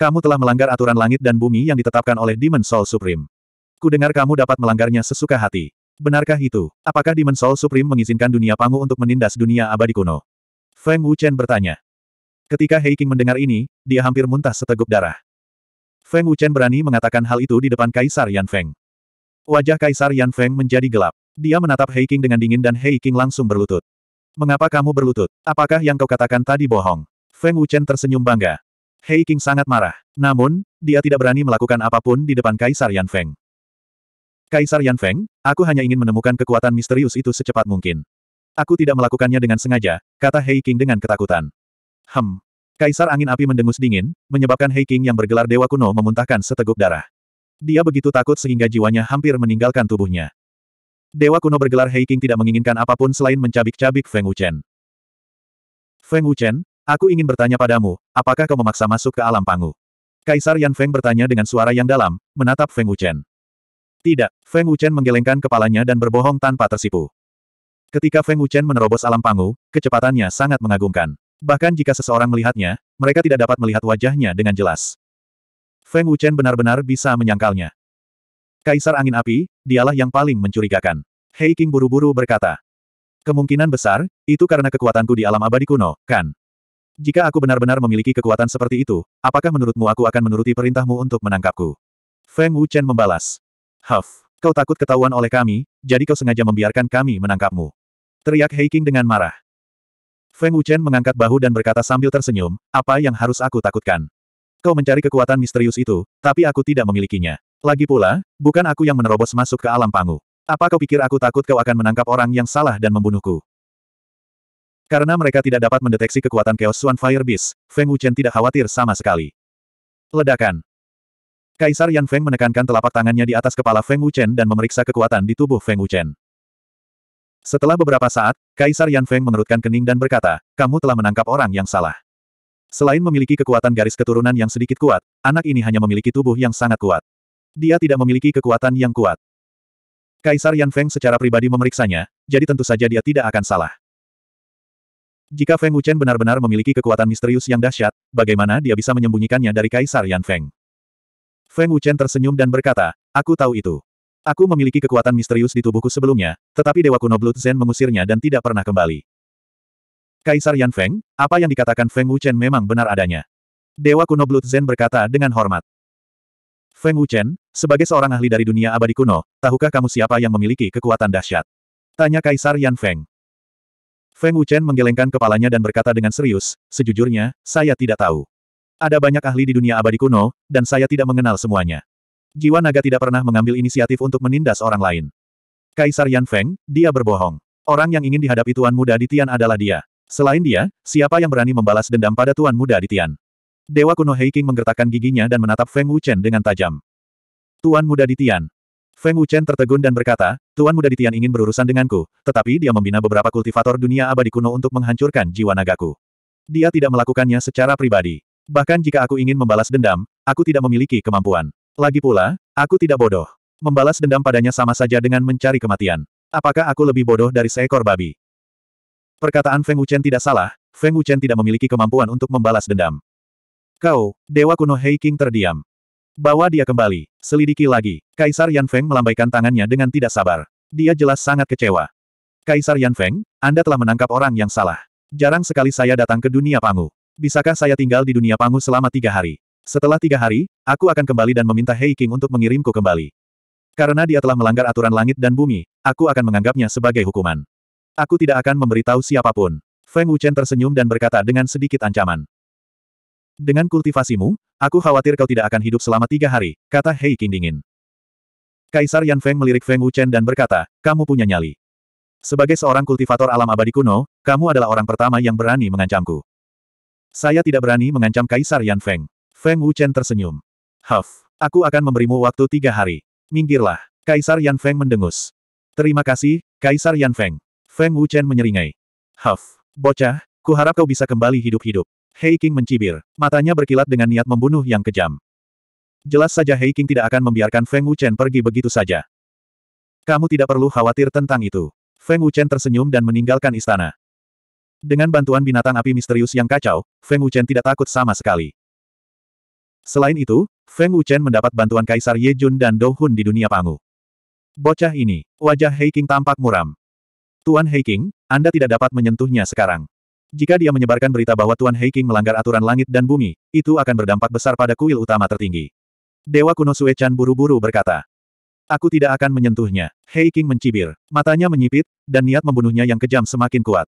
Kamu telah melanggar aturan langit dan bumi yang ditetapkan oleh Demon Soul Supreme. dengar kamu dapat melanggarnya sesuka hati. Benarkah itu? Apakah Demon Soul Supreme mengizinkan dunia Pangu untuk menindas dunia abadi kuno? Feng Wuchen bertanya. Ketika Hei King mendengar ini, dia hampir muntah seteguk darah. Feng Wuchen berani mengatakan hal itu di depan Kaisar Yan Feng. Wajah Kaisar Yan Feng menjadi gelap. Dia menatap Hei King dengan dingin dan Hei King langsung berlutut. Mengapa kamu berlutut? Apakah yang kau katakan tadi bohong? Feng Wuchen tersenyum bangga. Hei King sangat marah. Namun, dia tidak berani melakukan apapun di depan Kaisar Yan Feng. Kaisar Yan Feng, aku hanya ingin menemukan kekuatan misterius itu secepat mungkin. Aku tidak melakukannya dengan sengaja, kata Hei King dengan ketakutan. Hem. Kaisar Angin Api mendengus dingin, menyebabkan Hei King yang bergelar Dewa Kuno memuntahkan seteguk darah. Dia begitu takut sehingga jiwanya hampir meninggalkan tubuhnya. Dewa kuno bergelar Heiking tidak menginginkan apapun selain mencabik-cabik Feng Wuchen. Feng Wuchen, aku ingin bertanya padamu, apakah kau memaksa masuk ke alam pangu? Kaisar Yan Feng bertanya dengan suara yang dalam, menatap Feng Wuchen. Tidak, Feng Wuchen menggelengkan kepalanya dan berbohong tanpa tersipu. Ketika Feng Wuchen menerobos alam pangu, kecepatannya sangat mengagumkan. Bahkan jika seseorang melihatnya, mereka tidak dapat melihat wajahnya dengan jelas. Feng Wuchen benar-benar bisa menyangkalnya. Kaisar Angin Api, dialah yang paling mencurigakan. Hei King buru-buru berkata. Kemungkinan besar, itu karena kekuatanku di alam abadi kuno, kan? Jika aku benar-benar memiliki kekuatan seperti itu, apakah menurutmu aku akan menuruti perintahmu untuk menangkapku? Feng Wuchen membalas. Huff, kau takut ketahuan oleh kami, jadi kau sengaja membiarkan kami menangkapmu. Teriak Hei King dengan marah. Feng Wuchen mengangkat bahu dan berkata sambil tersenyum, apa yang harus aku takutkan? Kau mencari kekuatan misterius itu, tapi aku tidak memilikinya. Lagi pula, bukan aku yang menerobos masuk ke alam pangu. Apa kau pikir aku takut kau akan menangkap orang yang salah dan membunuhku? Karena mereka tidak dapat mendeteksi kekuatan Chaos Swan Fire Beast, Feng Wuchen tidak khawatir sama sekali. Ledakan. Kaisar Yan Feng menekankan telapak tangannya di atas kepala Feng Wuchen dan memeriksa kekuatan di tubuh Feng Wuchen. Setelah beberapa saat, Kaisar Yan Feng mengerutkan kening dan berkata, kamu telah menangkap orang yang salah. Selain memiliki kekuatan garis keturunan yang sedikit kuat, anak ini hanya memiliki tubuh yang sangat kuat. Dia tidak memiliki kekuatan yang kuat. Kaisar Yan Feng secara pribadi memeriksanya, jadi tentu saja dia tidak akan salah. Jika Feng Wuchen benar-benar memiliki kekuatan misterius yang dahsyat, bagaimana dia bisa menyembunyikannya dari Kaisar Yan Feng? Feng Wuchen tersenyum dan berkata, Aku tahu itu. Aku memiliki kekuatan misterius di tubuhku sebelumnya, tetapi Dewa Kuno Blood Zen mengusirnya dan tidak pernah kembali. Kaisar Yan Feng, apa yang dikatakan Feng Wuchen memang benar adanya. Dewa Kuno Blood Zen berkata dengan hormat. Feng Wuchen, sebagai seorang ahli dari dunia abadi kuno, tahukah kamu siapa yang memiliki kekuatan dahsyat? Tanya Kaisar Yan Feng. Feng Wuchen menggelengkan kepalanya dan berkata dengan serius, sejujurnya, saya tidak tahu. Ada banyak ahli di dunia abadi kuno, dan saya tidak mengenal semuanya. Jiwa naga tidak pernah mengambil inisiatif untuk menindas orang lain. Kaisar Yan Feng, dia berbohong. Orang yang ingin dihadapi Tuan Muda di Tian adalah dia. Selain dia, siapa yang berani membalas dendam pada Tuan Muda di Tian? Dewa kuno Heiking menggertakkan giginya dan menatap Feng Wuchen dengan tajam. Tuan muda Ditian, Feng Wuchen tertegun dan berkata, Tuan muda Ditian ingin berurusan denganku, tetapi dia membina beberapa kultivator dunia abadi kuno untuk menghancurkan jiwa nagaku. Dia tidak melakukannya secara pribadi. Bahkan jika aku ingin membalas dendam, aku tidak memiliki kemampuan. Lagi pula, aku tidak bodoh. Membalas dendam padanya sama saja dengan mencari kematian. Apakah aku lebih bodoh dari seekor babi? Perkataan Feng Wuchen tidak salah, Feng Wuchen tidak memiliki kemampuan untuk membalas dendam. Kau, Dewa kuno Heiking terdiam. Bawa dia kembali, selidiki lagi. Kaisar Yan Feng melambaikan tangannya dengan tidak sabar. Dia jelas sangat kecewa. Kaisar Yan Feng, Anda telah menangkap orang yang salah. Jarang sekali saya datang ke dunia Pangu. Bisakah saya tinggal di dunia Pangu selama tiga hari? Setelah tiga hari, aku akan kembali dan meminta Heiking untuk mengirimku kembali. Karena dia telah melanggar aturan langit dan bumi, aku akan menganggapnya sebagai hukuman. Aku tidak akan memberitahu siapapun. Feng Wuchen tersenyum dan berkata dengan sedikit ancaman. Dengan kultivasimu, aku khawatir kau tidak akan hidup selama tiga hari, kata Hei King dingin. Kaisar Yan Feng melirik Feng Wuchen dan berkata, kamu punya nyali. Sebagai seorang kultivator alam abadi kuno, kamu adalah orang pertama yang berani mengancamku. Saya tidak berani mengancam Kaisar Yan Feng. Feng Wuchen tersenyum. Huff, aku akan memberimu waktu tiga hari. Minggirlah. Kaisar Yan Feng mendengus. Terima kasih, Kaisar Yan Feng. Feng Wuchen menyeringai. Huff, bocah, kuharap kau bisa kembali hidup-hidup. Hei King mencibir. Matanya berkilat dengan niat membunuh yang kejam. Jelas saja Hei King tidak akan membiarkan Feng Wuchen pergi begitu saja. Kamu tidak perlu khawatir tentang itu. Feng Wuchen tersenyum dan meninggalkan istana. Dengan bantuan binatang api misterius yang kacau, Feng Wuchen tidak takut sama sekali. Selain itu, Feng Wuchen mendapat bantuan Kaisar Ye Jun dan Dou Hun di dunia Pangu. Bocah ini, wajah Hei King tampak muram. Tuan Hei King, Anda tidak dapat menyentuhnya sekarang. Jika dia menyebarkan berita bahwa Tuan Heiking melanggar aturan langit dan bumi, itu akan berdampak besar pada kuil utama tertinggi. Dewa kuno Suechan buru-buru berkata. Aku tidak akan menyentuhnya. Heiking mencibir. Matanya menyipit, dan niat membunuhnya yang kejam semakin kuat.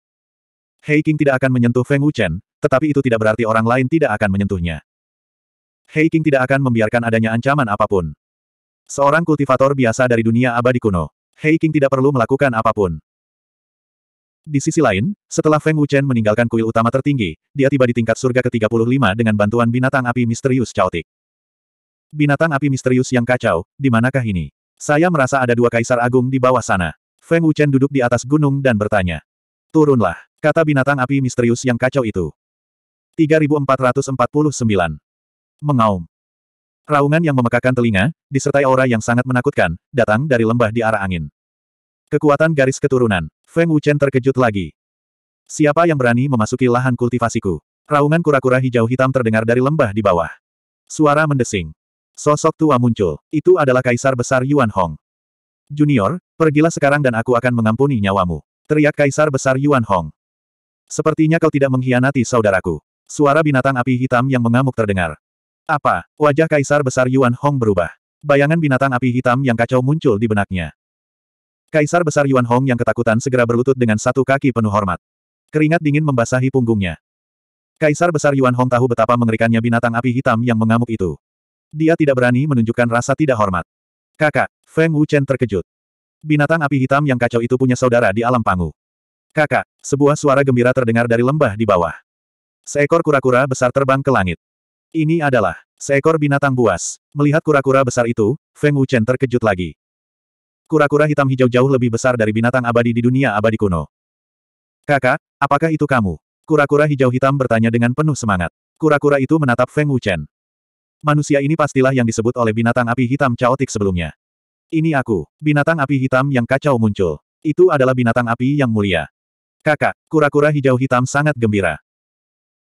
Heiking tidak akan menyentuh Feng Wuchen, tetapi itu tidak berarti orang lain tidak akan menyentuhnya. Heiking tidak akan membiarkan adanya ancaman apapun. Seorang kultivator biasa dari dunia abadi kuno. Heiking tidak perlu melakukan apapun. Di sisi lain, setelah Feng Wuchen meninggalkan kuil utama tertinggi, dia tiba di tingkat surga ke-35 dengan bantuan binatang api misterius caotik. Binatang api misterius yang kacau, di manakah ini? Saya merasa ada dua kaisar agung di bawah sana. Feng Wuchen duduk di atas gunung dan bertanya. Turunlah, kata binatang api misterius yang kacau itu. 3449. Mengaum. Raungan yang memekakan telinga, disertai aura yang sangat menakutkan, datang dari lembah di arah angin. Kekuatan garis keturunan. Feng Wuchen terkejut lagi. Siapa yang berani memasuki lahan kultivasiku? Raungan kura-kura hijau hitam terdengar dari lembah di bawah. Suara mendesing. Sosok tua muncul. Itu adalah kaisar besar Yuan Hong. Junior, pergilah sekarang dan aku akan mengampuni nyawamu. Teriak kaisar besar Yuan Hong. Sepertinya kau tidak mengkhianati saudaraku. Suara binatang api hitam yang mengamuk terdengar. Apa? Wajah kaisar besar Yuan Hong berubah. Bayangan binatang api hitam yang kacau muncul di benaknya. Kaisar Besar Yuan Hong yang ketakutan segera berlutut dengan satu kaki penuh hormat. Keringat dingin membasahi punggungnya. Kaisar Besar Yuan Hong tahu betapa mengerikannya binatang api hitam yang mengamuk itu. Dia tidak berani menunjukkan rasa tidak hormat. Kakak, Feng Wuchen terkejut. Binatang api hitam yang kacau itu punya saudara di alam pangu. Kakak, sebuah suara gembira terdengar dari lembah di bawah. Seekor kura-kura besar terbang ke langit. Ini adalah seekor binatang buas. Melihat kura-kura besar itu, Feng Wuchen terkejut lagi. Kura-kura hitam hijau jauh lebih besar dari binatang abadi di dunia abadi kuno. Kakak, apakah itu kamu? Kura-kura hijau hitam bertanya dengan penuh semangat. Kura-kura itu menatap Feng Wuchen. Manusia ini pastilah yang disebut oleh binatang api hitam caotik sebelumnya. Ini aku, binatang api hitam yang kacau muncul. Itu adalah binatang api yang mulia. Kakak, kura-kura hijau hitam sangat gembira.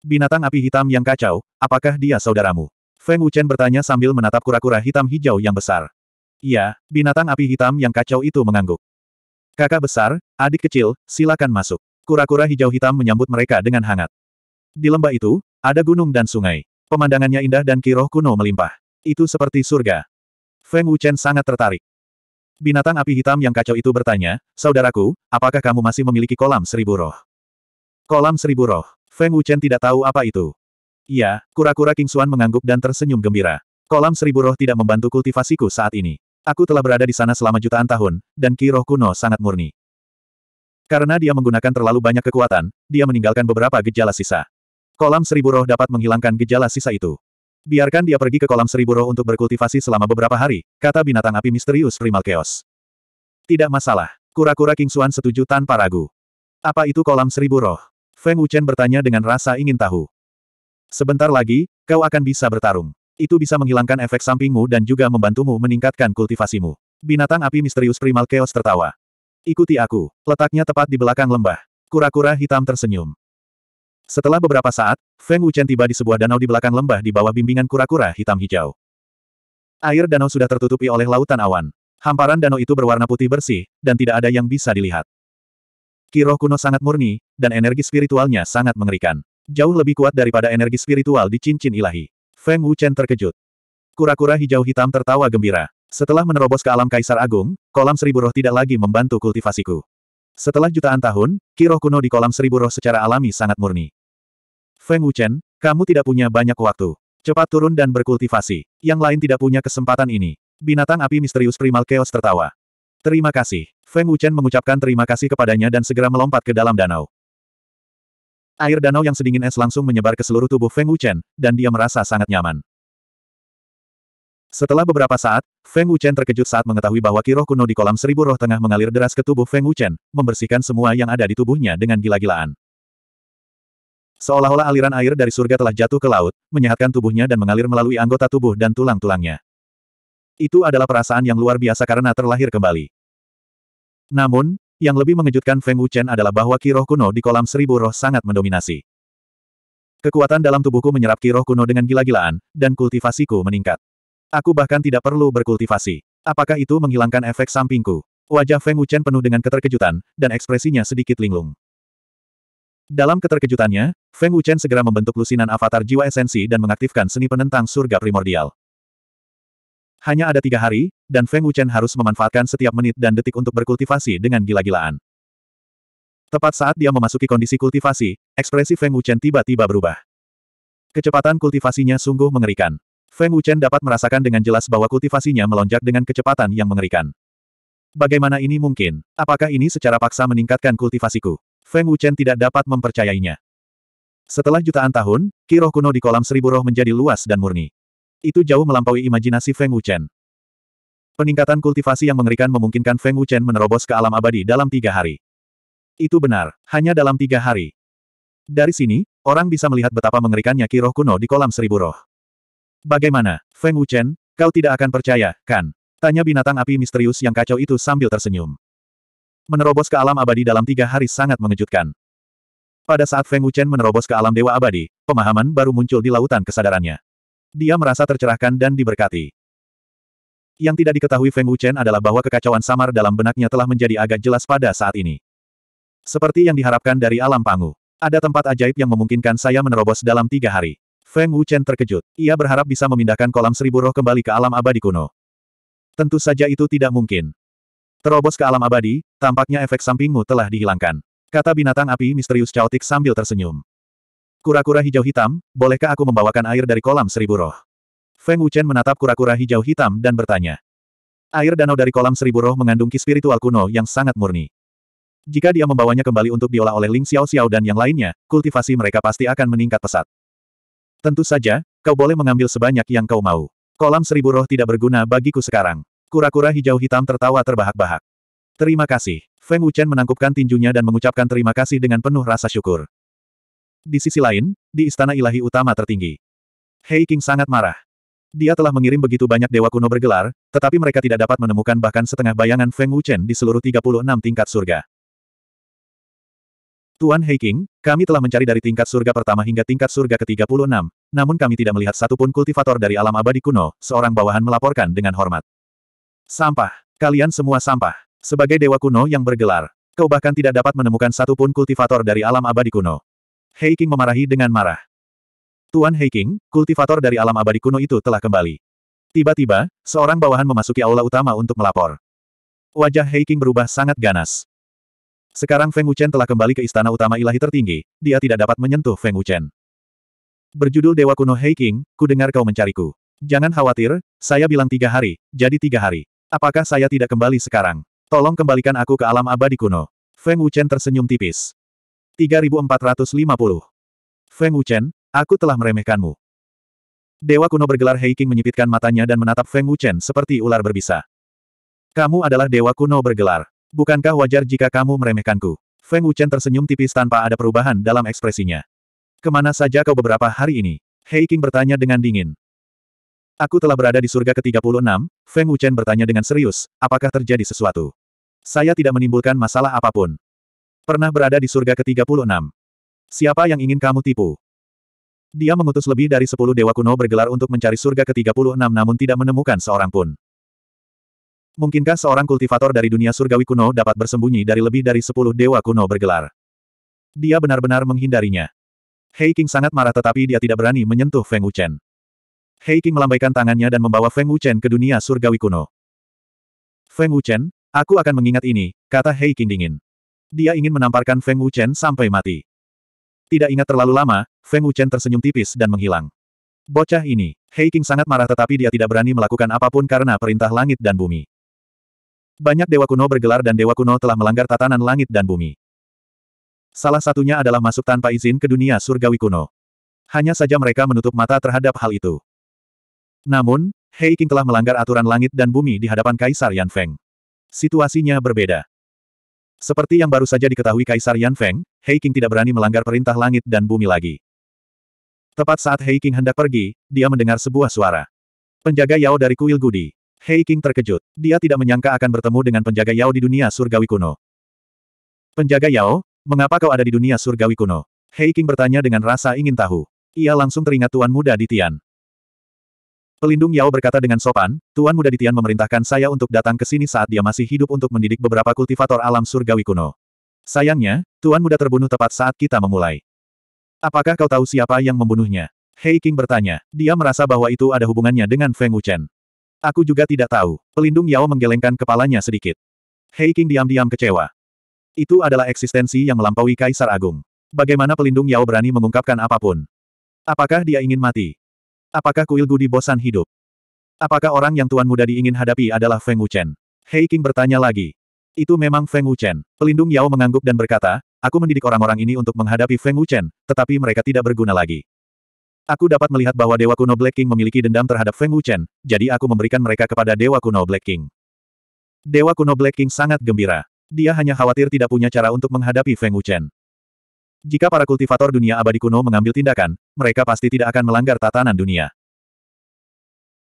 Binatang api hitam yang kacau, apakah dia saudaramu? Feng Wuchen bertanya sambil menatap kura-kura hitam hijau yang besar. Iya, binatang api hitam yang kacau itu mengangguk. Kakak besar, adik kecil, silakan masuk. Kura-kura hijau hitam menyambut mereka dengan hangat. Di lembah itu, ada gunung dan sungai. Pemandangannya indah dan kiroh kuno melimpah. Itu seperti surga. Feng Wuchen sangat tertarik. Binatang api hitam yang kacau itu bertanya, Saudaraku, apakah kamu masih memiliki kolam seribu roh? Kolam seribu roh. Feng Wuchen tidak tahu apa itu. Iya, kura-kura King Xuan mengangguk dan tersenyum gembira. Kolam seribu roh tidak membantu kultivasiku saat ini. Aku telah berada di sana selama jutaan tahun, dan ki roh kuno sangat murni. Karena dia menggunakan terlalu banyak kekuatan, dia meninggalkan beberapa gejala sisa. Kolam seribu roh dapat menghilangkan gejala sisa itu. Biarkan dia pergi ke kolam seribu roh untuk berkultivasi selama beberapa hari, kata binatang api misterius Primal Chaos. Tidak masalah. Kura-kura King Suan setuju tanpa ragu. Apa itu kolam seribu roh? Feng Wuchen bertanya dengan rasa ingin tahu. Sebentar lagi, kau akan bisa bertarung. Itu bisa menghilangkan efek sampingmu dan juga membantumu meningkatkan kultivasimu. Binatang api misterius primal chaos tertawa. Ikuti aku. Letaknya tepat di belakang lembah. Kura-kura hitam tersenyum. Setelah beberapa saat, Feng Wuchen tiba di sebuah danau di belakang lembah di bawah bimbingan kura-kura hitam hijau. Air danau sudah tertutupi oleh lautan awan. Hamparan danau itu berwarna putih bersih, dan tidak ada yang bisa dilihat. Kiroh kuno sangat murni, dan energi spiritualnya sangat mengerikan. Jauh lebih kuat daripada energi spiritual di cincin ilahi. Feng Wuchen terkejut. Kura-kura hijau hitam tertawa gembira. Setelah menerobos ke alam Kaisar Agung, kolam seribu roh tidak lagi membantu kultivasiku. Setelah jutaan tahun, kiroh kuno di kolam seribu roh secara alami sangat murni. Feng Wuchen, kamu tidak punya banyak waktu. Cepat turun dan berkultivasi. Yang lain tidak punya kesempatan ini. Binatang api misterius primal chaos tertawa. Terima kasih. Feng Wuchen mengucapkan terima kasih kepadanya dan segera melompat ke dalam danau. Air danau yang sedingin es langsung menyebar ke seluruh tubuh Feng Wuchen, dan dia merasa sangat nyaman. Setelah beberapa saat, Feng Wuchen terkejut saat mengetahui bahwa kiroh kuno di kolam seribu roh tengah mengalir deras ke tubuh Feng Wuchen, membersihkan semua yang ada di tubuhnya dengan gila-gilaan. Seolah-olah aliran air dari surga telah jatuh ke laut, menyehatkan tubuhnya dan mengalir melalui anggota tubuh dan tulang-tulangnya. Itu adalah perasaan yang luar biasa karena terlahir kembali. Namun, yang lebih mengejutkan Feng Wuchen adalah bahwa ki roh kuno di kolam seribu roh sangat mendominasi. Kekuatan dalam tubuhku menyerap ki roh kuno dengan gila-gilaan, dan kultivasiku meningkat. Aku bahkan tidak perlu berkultivasi. Apakah itu menghilangkan efek sampingku? Wajah Feng Wuchen penuh dengan keterkejutan, dan ekspresinya sedikit linglung. Dalam keterkejutannya, Feng Wuchen segera membentuk lusinan avatar jiwa esensi dan mengaktifkan seni penentang surga primordial. Hanya ada tiga hari, dan Feng Wuchen harus memanfaatkan setiap menit dan detik untuk berkultivasi dengan gila-gilaan. Tepat saat dia memasuki kondisi kultivasi, ekspresi Feng Wuchen tiba-tiba berubah. Kecepatan kultivasinya sungguh mengerikan. Feng Wuchen dapat merasakan dengan jelas bahwa kultivasinya melonjak dengan kecepatan yang mengerikan. Bagaimana ini mungkin? Apakah ini secara paksa meningkatkan kultivasiku? Feng Wuchen tidak dapat mempercayainya. Setelah jutaan tahun, kiroh kuno di kolam seribu roh menjadi luas dan murni. Itu jauh melampaui imajinasi Feng Wuchen. Peningkatan kultivasi yang mengerikan memungkinkan Feng Wuchen menerobos ke alam abadi dalam tiga hari. Itu benar, hanya dalam tiga hari. Dari sini, orang bisa melihat betapa mengerikannya ki roh kuno di kolam seribu roh. Bagaimana, Feng Wuchen, kau tidak akan percaya, kan? Tanya binatang api misterius yang kacau itu sambil tersenyum. Menerobos ke alam abadi dalam tiga hari sangat mengejutkan. Pada saat Feng Wuchen menerobos ke alam dewa abadi, pemahaman baru muncul di lautan kesadarannya. Dia merasa tercerahkan dan diberkati. Yang tidak diketahui Feng Wuchen adalah bahwa kekacauan samar dalam benaknya telah menjadi agak jelas pada saat ini. Seperti yang diharapkan dari alam pangu. Ada tempat ajaib yang memungkinkan saya menerobos dalam tiga hari. Feng Wuchen terkejut. Ia berharap bisa memindahkan kolam seribu roh kembali ke alam abadi kuno. Tentu saja itu tidak mungkin. Terobos ke alam abadi, tampaknya efek sampingmu telah dihilangkan. Kata binatang api misterius caotik sambil tersenyum. Kura-kura hijau hitam, bolehkah aku membawakan air dari kolam seribu roh? Feng Wuchen menatap kura-kura hijau hitam dan bertanya. Air danau dari kolam seribu roh mengandung ki spiritual kuno yang sangat murni. Jika dia membawanya kembali untuk diolah oleh Ling Xiao Xiao dan yang lainnya, kultivasi mereka pasti akan meningkat pesat. Tentu saja, kau boleh mengambil sebanyak yang kau mau. Kolam seribu roh tidak berguna bagiku sekarang. Kura-kura hijau hitam tertawa terbahak-bahak. Terima kasih. Feng Wuchen menangkupkan tinjunya dan mengucapkan terima kasih dengan penuh rasa syukur. Di sisi lain, di istana ilahi utama tertinggi. Hei King sangat marah. Dia telah mengirim begitu banyak dewa kuno bergelar, tetapi mereka tidak dapat menemukan bahkan setengah bayangan Feng Wuchen di seluruh 36 tingkat surga. Tuan Hei King, kami telah mencari dari tingkat surga pertama hingga tingkat surga ke-36, namun kami tidak melihat satupun kultivator dari alam abadi kuno, seorang bawahan melaporkan dengan hormat. Sampah. Kalian semua sampah. Sebagai dewa kuno yang bergelar, kau bahkan tidak dapat menemukan satupun kultivator dari alam abadi kuno. Hei King memarahi dengan marah. Tuan Hei King, kultivator dari alam abadi kuno itu telah kembali. Tiba-tiba, seorang bawahan memasuki aula utama untuk melapor. Wajah Hei King berubah sangat ganas. Sekarang Feng Wuchen telah kembali ke istana utama ilahi tertinggi, dia tidak dapat menyentuh Feng Wuchen. Berjudul Dewa Kuno Hei King, ku dengar kau mencariku. Jangan khawatir, saya bilang tiga hari, jadi tiga hari. Apakah saya tidak kembali sekarang? Tolong kembalikan aku ke alam abadi kuno. Feng Wuchen tersenyum tipis. 3450. Feng Wuchen, aku telah meremehkanmu. Dewa kuno bergelar Heiking menyipitkan matanya dan menatap Feng Wuchen seperti ular berbisa. Kamu adalah dewa kuno bergelar. Bukankah wajar jika kamu meremehkanku? Feng Wuchen tersenyum tipis tanpa ada perubahan dalam ekspresinya. Kemana saja kau beberapa hari ini? Heiking bertanya dengan dingin. Aku telah berada di surga ke-36, Feng Wuchen bertanya dengan serius, apakah terjadi sesuatu? Saya tidak menimbulkan masalah apapun. Pernah berada di surga ke-36. Siapa yang ingin kamu tipu? Dia mengutus lebih dari sepuluh dewa kuno bergelar untuk mencari surga ke-36 namun tidak menemukan seorang pun. Mungkinkah seorang kultivator dari dunia surgawi kuno dapat bersembunyi dari lebih dari sepuluh dewa kuno bergelar? Dia benar-benar menghindarinya. Hei King sangat marah tetapi dia tidak berani menyentuh Feng Wuchen. Hei King melambaikan tangannya dan membawa Feng Wuchen ke dunia surgawi kuno. Feng Wuchen, aku akan mengingat ini, kata Hei King dingin. Dia ingin menamparkan Feng Wuchen sampai mati. Tidak ingat terlalu lama, Feng Wuchen tersenyum tipis dan menghilang. Bocah ini, Hei King sangat marah tetapi dia tidak berani melakukan apapun karena perintah langit dan bumi. Banyak dewa kuno bergelar dan dewa kuno telah melanggar tatanan langit dan bumi. Salah satunya adalah masuk tanpa izin ke dunia surgawi kuno. Hanya saja mereka menutup mata terhadap hal itu. Namun, Hei King telah melanggar aturan langit dan bumi di hadapan Kaisar Yan Feng. Situasinya berbeda. Seperti yang baru saja diketahui Kaisar Yan Feng, Hei King tidak berani melanggar perintah langit dan bumi lagi. Tepat saat Hei King hendak pergi, dia mendengar sebuah suara. Penjaga Yao dari kuil Gudi. Hei King terkejut. Dia tidak menyangka akan bertemu dengan penjaga Yao di dunia surgawi kuno. Penjaga Yao, mengapa kau ada di dunia surgawi kuno? Hei King bertanya dengan rasa ingin tahu. Ia langsung teringat tuan muda di Tian. Pelindung Yao berkata dengan sopan, Tuan Muda Ditian memerintahkan saya untuk datang ke sini saat dia masih hidup untuk mendidik beberapa kultivator alam surgawi kuno. Sayangnya, Tuan Muda terbunuh tepat saat kita memulai. Apakah kau tahu siapa yang membunuhnya? Hei King bertanya. Dia merasa bahwa itu ada hubungannya dengan Feng Wuchen. Aku juga tidak tahu. Pelindung Yao menggelengkan kepalanya sedikit. Hei King diam-diam kecewa. Itu adalah eksistensi yang melampaui Kaisar Agung. Bagaimana pelindung Yao berani mengungkapkan apapun? Apakah dia ingin mati? Apakah kuil Gudi bosan hidup? Apakah orang yang tuan muda diingin hadapi adalah Feng Wuchen? Hei King bertanya lagi. Itu memang Feng Wuchen. Pelindung Yao mengangguk dan berkata, aku mendidik orang-orang ini untuk menghadapi Feng Wuchen, tetapi mereka tidak berguna lagi. Aku dapat melihat bahwa Dewa Kuno Black King memiliki dendam terhadap Feng Wuchen, jadi aku memberikan mereka kepada Dewa Kuno Black King. Dewa Kuno Black King sangat gembira. Dia hanya khawatir tidak punya cara untuk menghadapi Feng Wuchen. Jika para kultivator dunia abadi kuno mengambil tindakan, mereka pasti tidak akan melanggar tatanan dunia.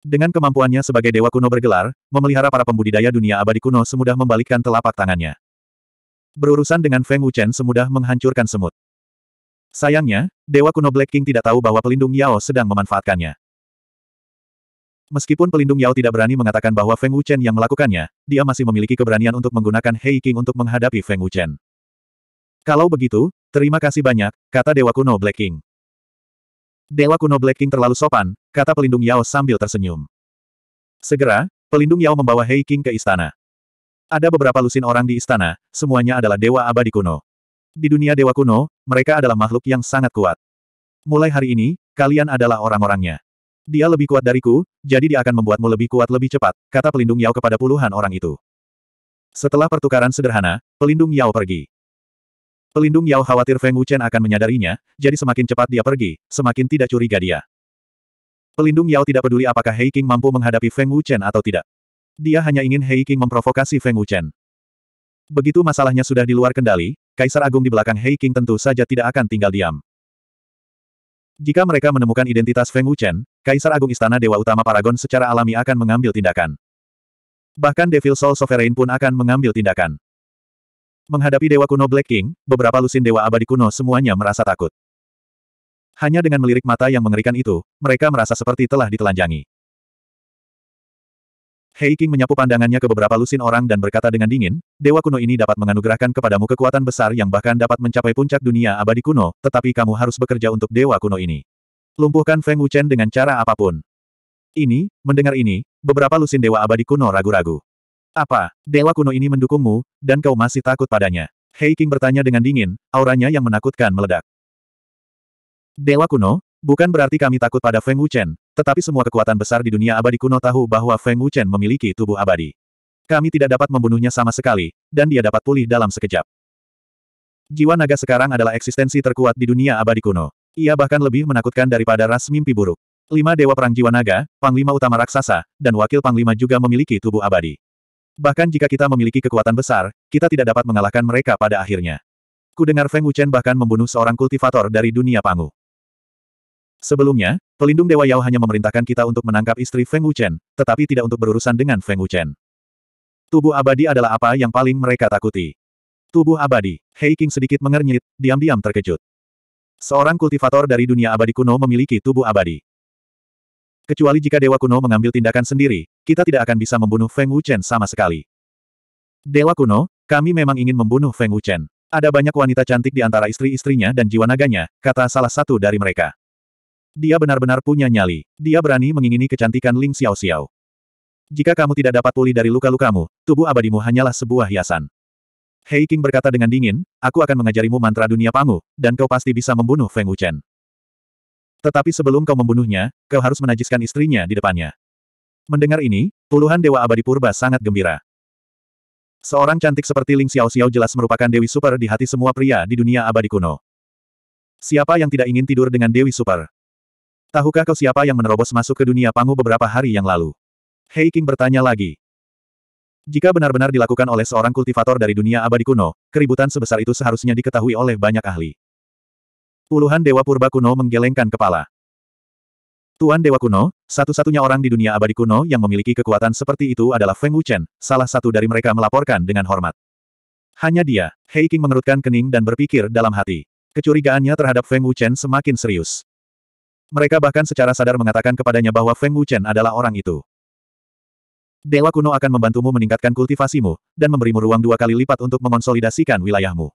Dengan kemampuannya sebagai dewa kuno bergelar, memelihara para pembudidaya dunia abadi kuno semudah membalikkan telapak tangannya. Berurusan dengan Feng Wuchen semudah menghancurkan semut. Sayangnya, Dewa Kuno Black King tidak tahu bahwa pelindung Yao sedang memanfaatkannya. Meskipun pelindung Yao tidak berani mengatakan bahwa Feng Wuchen yang melakukannya, dia masih memiliki keberanian untuk menggunakan Hei King untuk menghadapi Feng Wuchen. Kalau begitu, terima kasih banyak, kata Dewa Kuno Black King. Dewa Kuno Black King terlalu sopan, kata pelindung Yao sambil tersenyum. Segera, pelindung Yao membawa Hei King ke istana. Ada beberapa lusin orang di istana, semuanya adalah Dewa Abadi Kuno. Di dunia Dewa Kuno, mereka adalah makhluk yang sangat kuat. Mulai hari ini, kalian adalah orang-orangnya. Dia lebih kuat dariku, jadi dia akan membuatmu lebih kuat lebih cepat, kata pelindung Yao kepada puluhan orang itu. Setelah pertukaran sederhana, pelindung Yao pergi. Pelindung Yao khawatir Feng Wuchen akan menyadarinya, jadi semakin cepat dia pergi, semakin tidak curiga dia. Pelindung Yao tidak peduli apakah Hei King mampu menghadapi Feng Wuchen atau tidak. Dia hanya ingin Hei King memprovokasi Feng Wuchen. Begitu masalahnya sudah di luar kendali, Kaisar Agung di belakang Hei King tentu saja tidak akan tinggal diam. Jika mereka menemukan identitas Feng Wuchen, Kaisar Agung Istana Dewa Utama Paragon secara alami akan mengambil tindakan. Bahkan Devil Soul Sovereign pun akan mengambil tindakan. Menghadapi dewa kuno Black King, beberapa lusin dewa abadi kuno semuanya merasa takut. Hanya dengan melirik mata yang mengerikan itu, mereka merasa seperti telah ditelanjangi. Hei King menyapu pandangannya ke beberapa lusin orang dan berkata dengan dingin, Dewa kuno ini dapat menganugerahkan kepadamu kekuatan besar yang bahkan dapat mencapai puncak dunia abadi kuno, tetapi kamu harus bekerja untuk Dewa kuno ini. Lumpuhkan Feng Wuchen dengan cara apapun. Ini, mendengar ini, beberapa lusin Dewa abadi kuno ragu-ragu. Apa, dewa kuno ini mendukungmu, dan kau masih takut padanya? Hei King bertanya dengan dingin, auranya yang menakutkan meledak. Dewa kuno, bukan berarti kami takut pada Feng Wuchen, tetapi semua kekuatan besar di dunia abadi kuno tahu bahwa Feng Wuchen memiliki tubuh abadi. Kami tidak dapat membunuhnya sama sekali, dan dia dapat pulih dalam sekejap. Jiwa naga sekarang adalah eksistensi terkuat di dunia abadi kuno. Ia bahkan lebih menakutkan daripada ras mimpi buruk. Lima dewa perang jiwa naga, panglima utama raksasa, dan wakil panglima juga memiliki tubuh abadi. Bahkan jika kita memiliki kekuatan besar, kita tidak dapat mengalahkan mereka pada akhirnya. Kudengar Feng Wuchen bahkan membunuh seorang kultivator dari dunia Pangu. Sebelumnya, pelindung Dewa Yao hanya memerintahkan kita untuk menangkap istri Feng Wuchen, tetapi tidak untuk berurusan dengan Feng Wuchen. Tubuh abadi adalah apa yang paling mereka takuti. Tubuh abadi, Hei King sedikit mengernyit, diam-diam terkejut. Seorang kultivator dari dunia abadi kuno memiliki tubuh abadi. Kecuali jika Dewa Kuno mengambil tindakan sendiri, kita tidak akan bisa membunuh Feng Wuchen sama sekali. Dewa Kuno, kami memang ingin membunuh Feng Wuchen. Ada banyak wanita cantik di antara istri-istrinya dan jiwa naganya, kata salah satu dari mereka. Dia benar-benar punya nyali. Dia berani mengingini kecantikan Ling Xiao Xiao. Jika kamu tidak dapat pulih dari luka-lukamu, tubuh abadimu hanyalah sebuah hiasan. Hei King berkata dengan dingin, aku akan mengajarimu mantra dunia pangu, dan kau pasti bisa membunuh Feng Wuchen. Tetapi sebelum kau membunuhnya, kau harus menajiskan istrinya di depannya. Mendengar ini, puluhan Dewa Abadi Purba sangat gembira. Seorang cantik seperti Ling Xiao Xiao jelas merupakan Dewi Super di hati semua pria di dunia abadi kuno. Siapa yang tidak ingin tidur dengan Dewi Super? Tahukah kau siapa yang menerobos masuk ke dunia Pangu beberapa hari yang lalu? Hei King bertanya lagi. Jika benar-benar dilakukan oleh seorang kultivator dari dunia abadi kuno, keributan sebesar itu seharusnya diketahui oleh banyak ahli. Puluhan dewa purba kuno menggelengkan kepala. Tuan Dewa Kuno, satu-satunya orang di dunia abadi kuno yang memiliki kekuatan seperti itu adalah Feng Wuchen, salah satu dari mereka melaporkan dengan hormat. Hanya dia, Hei King mengerutkan kening dan berpikir dalam hati. Kecurigaannya terhadap Feng Wuchen semakin serius. Mereka bahkan secara sadar mengatakan kepadanya bahwa Feng Wuchen adalah orang itu. Dewa Kuno akan membantumu meningkatkan kultivasimu, dan memberimu ruang dua kali lipat untuk mengonsolidasikan wilayahmu.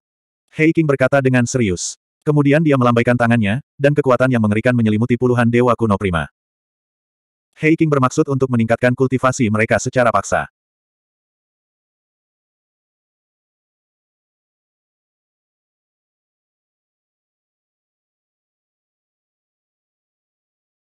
Hei King berkata dengan serius. Kemudian dia melambaikan tangannya, dan kekuatan yang mengerikan menyelimuti puluhan dewa kuno prima. Heiking bermaksud untuk meningkatkan kultivasi mereka secara paksa.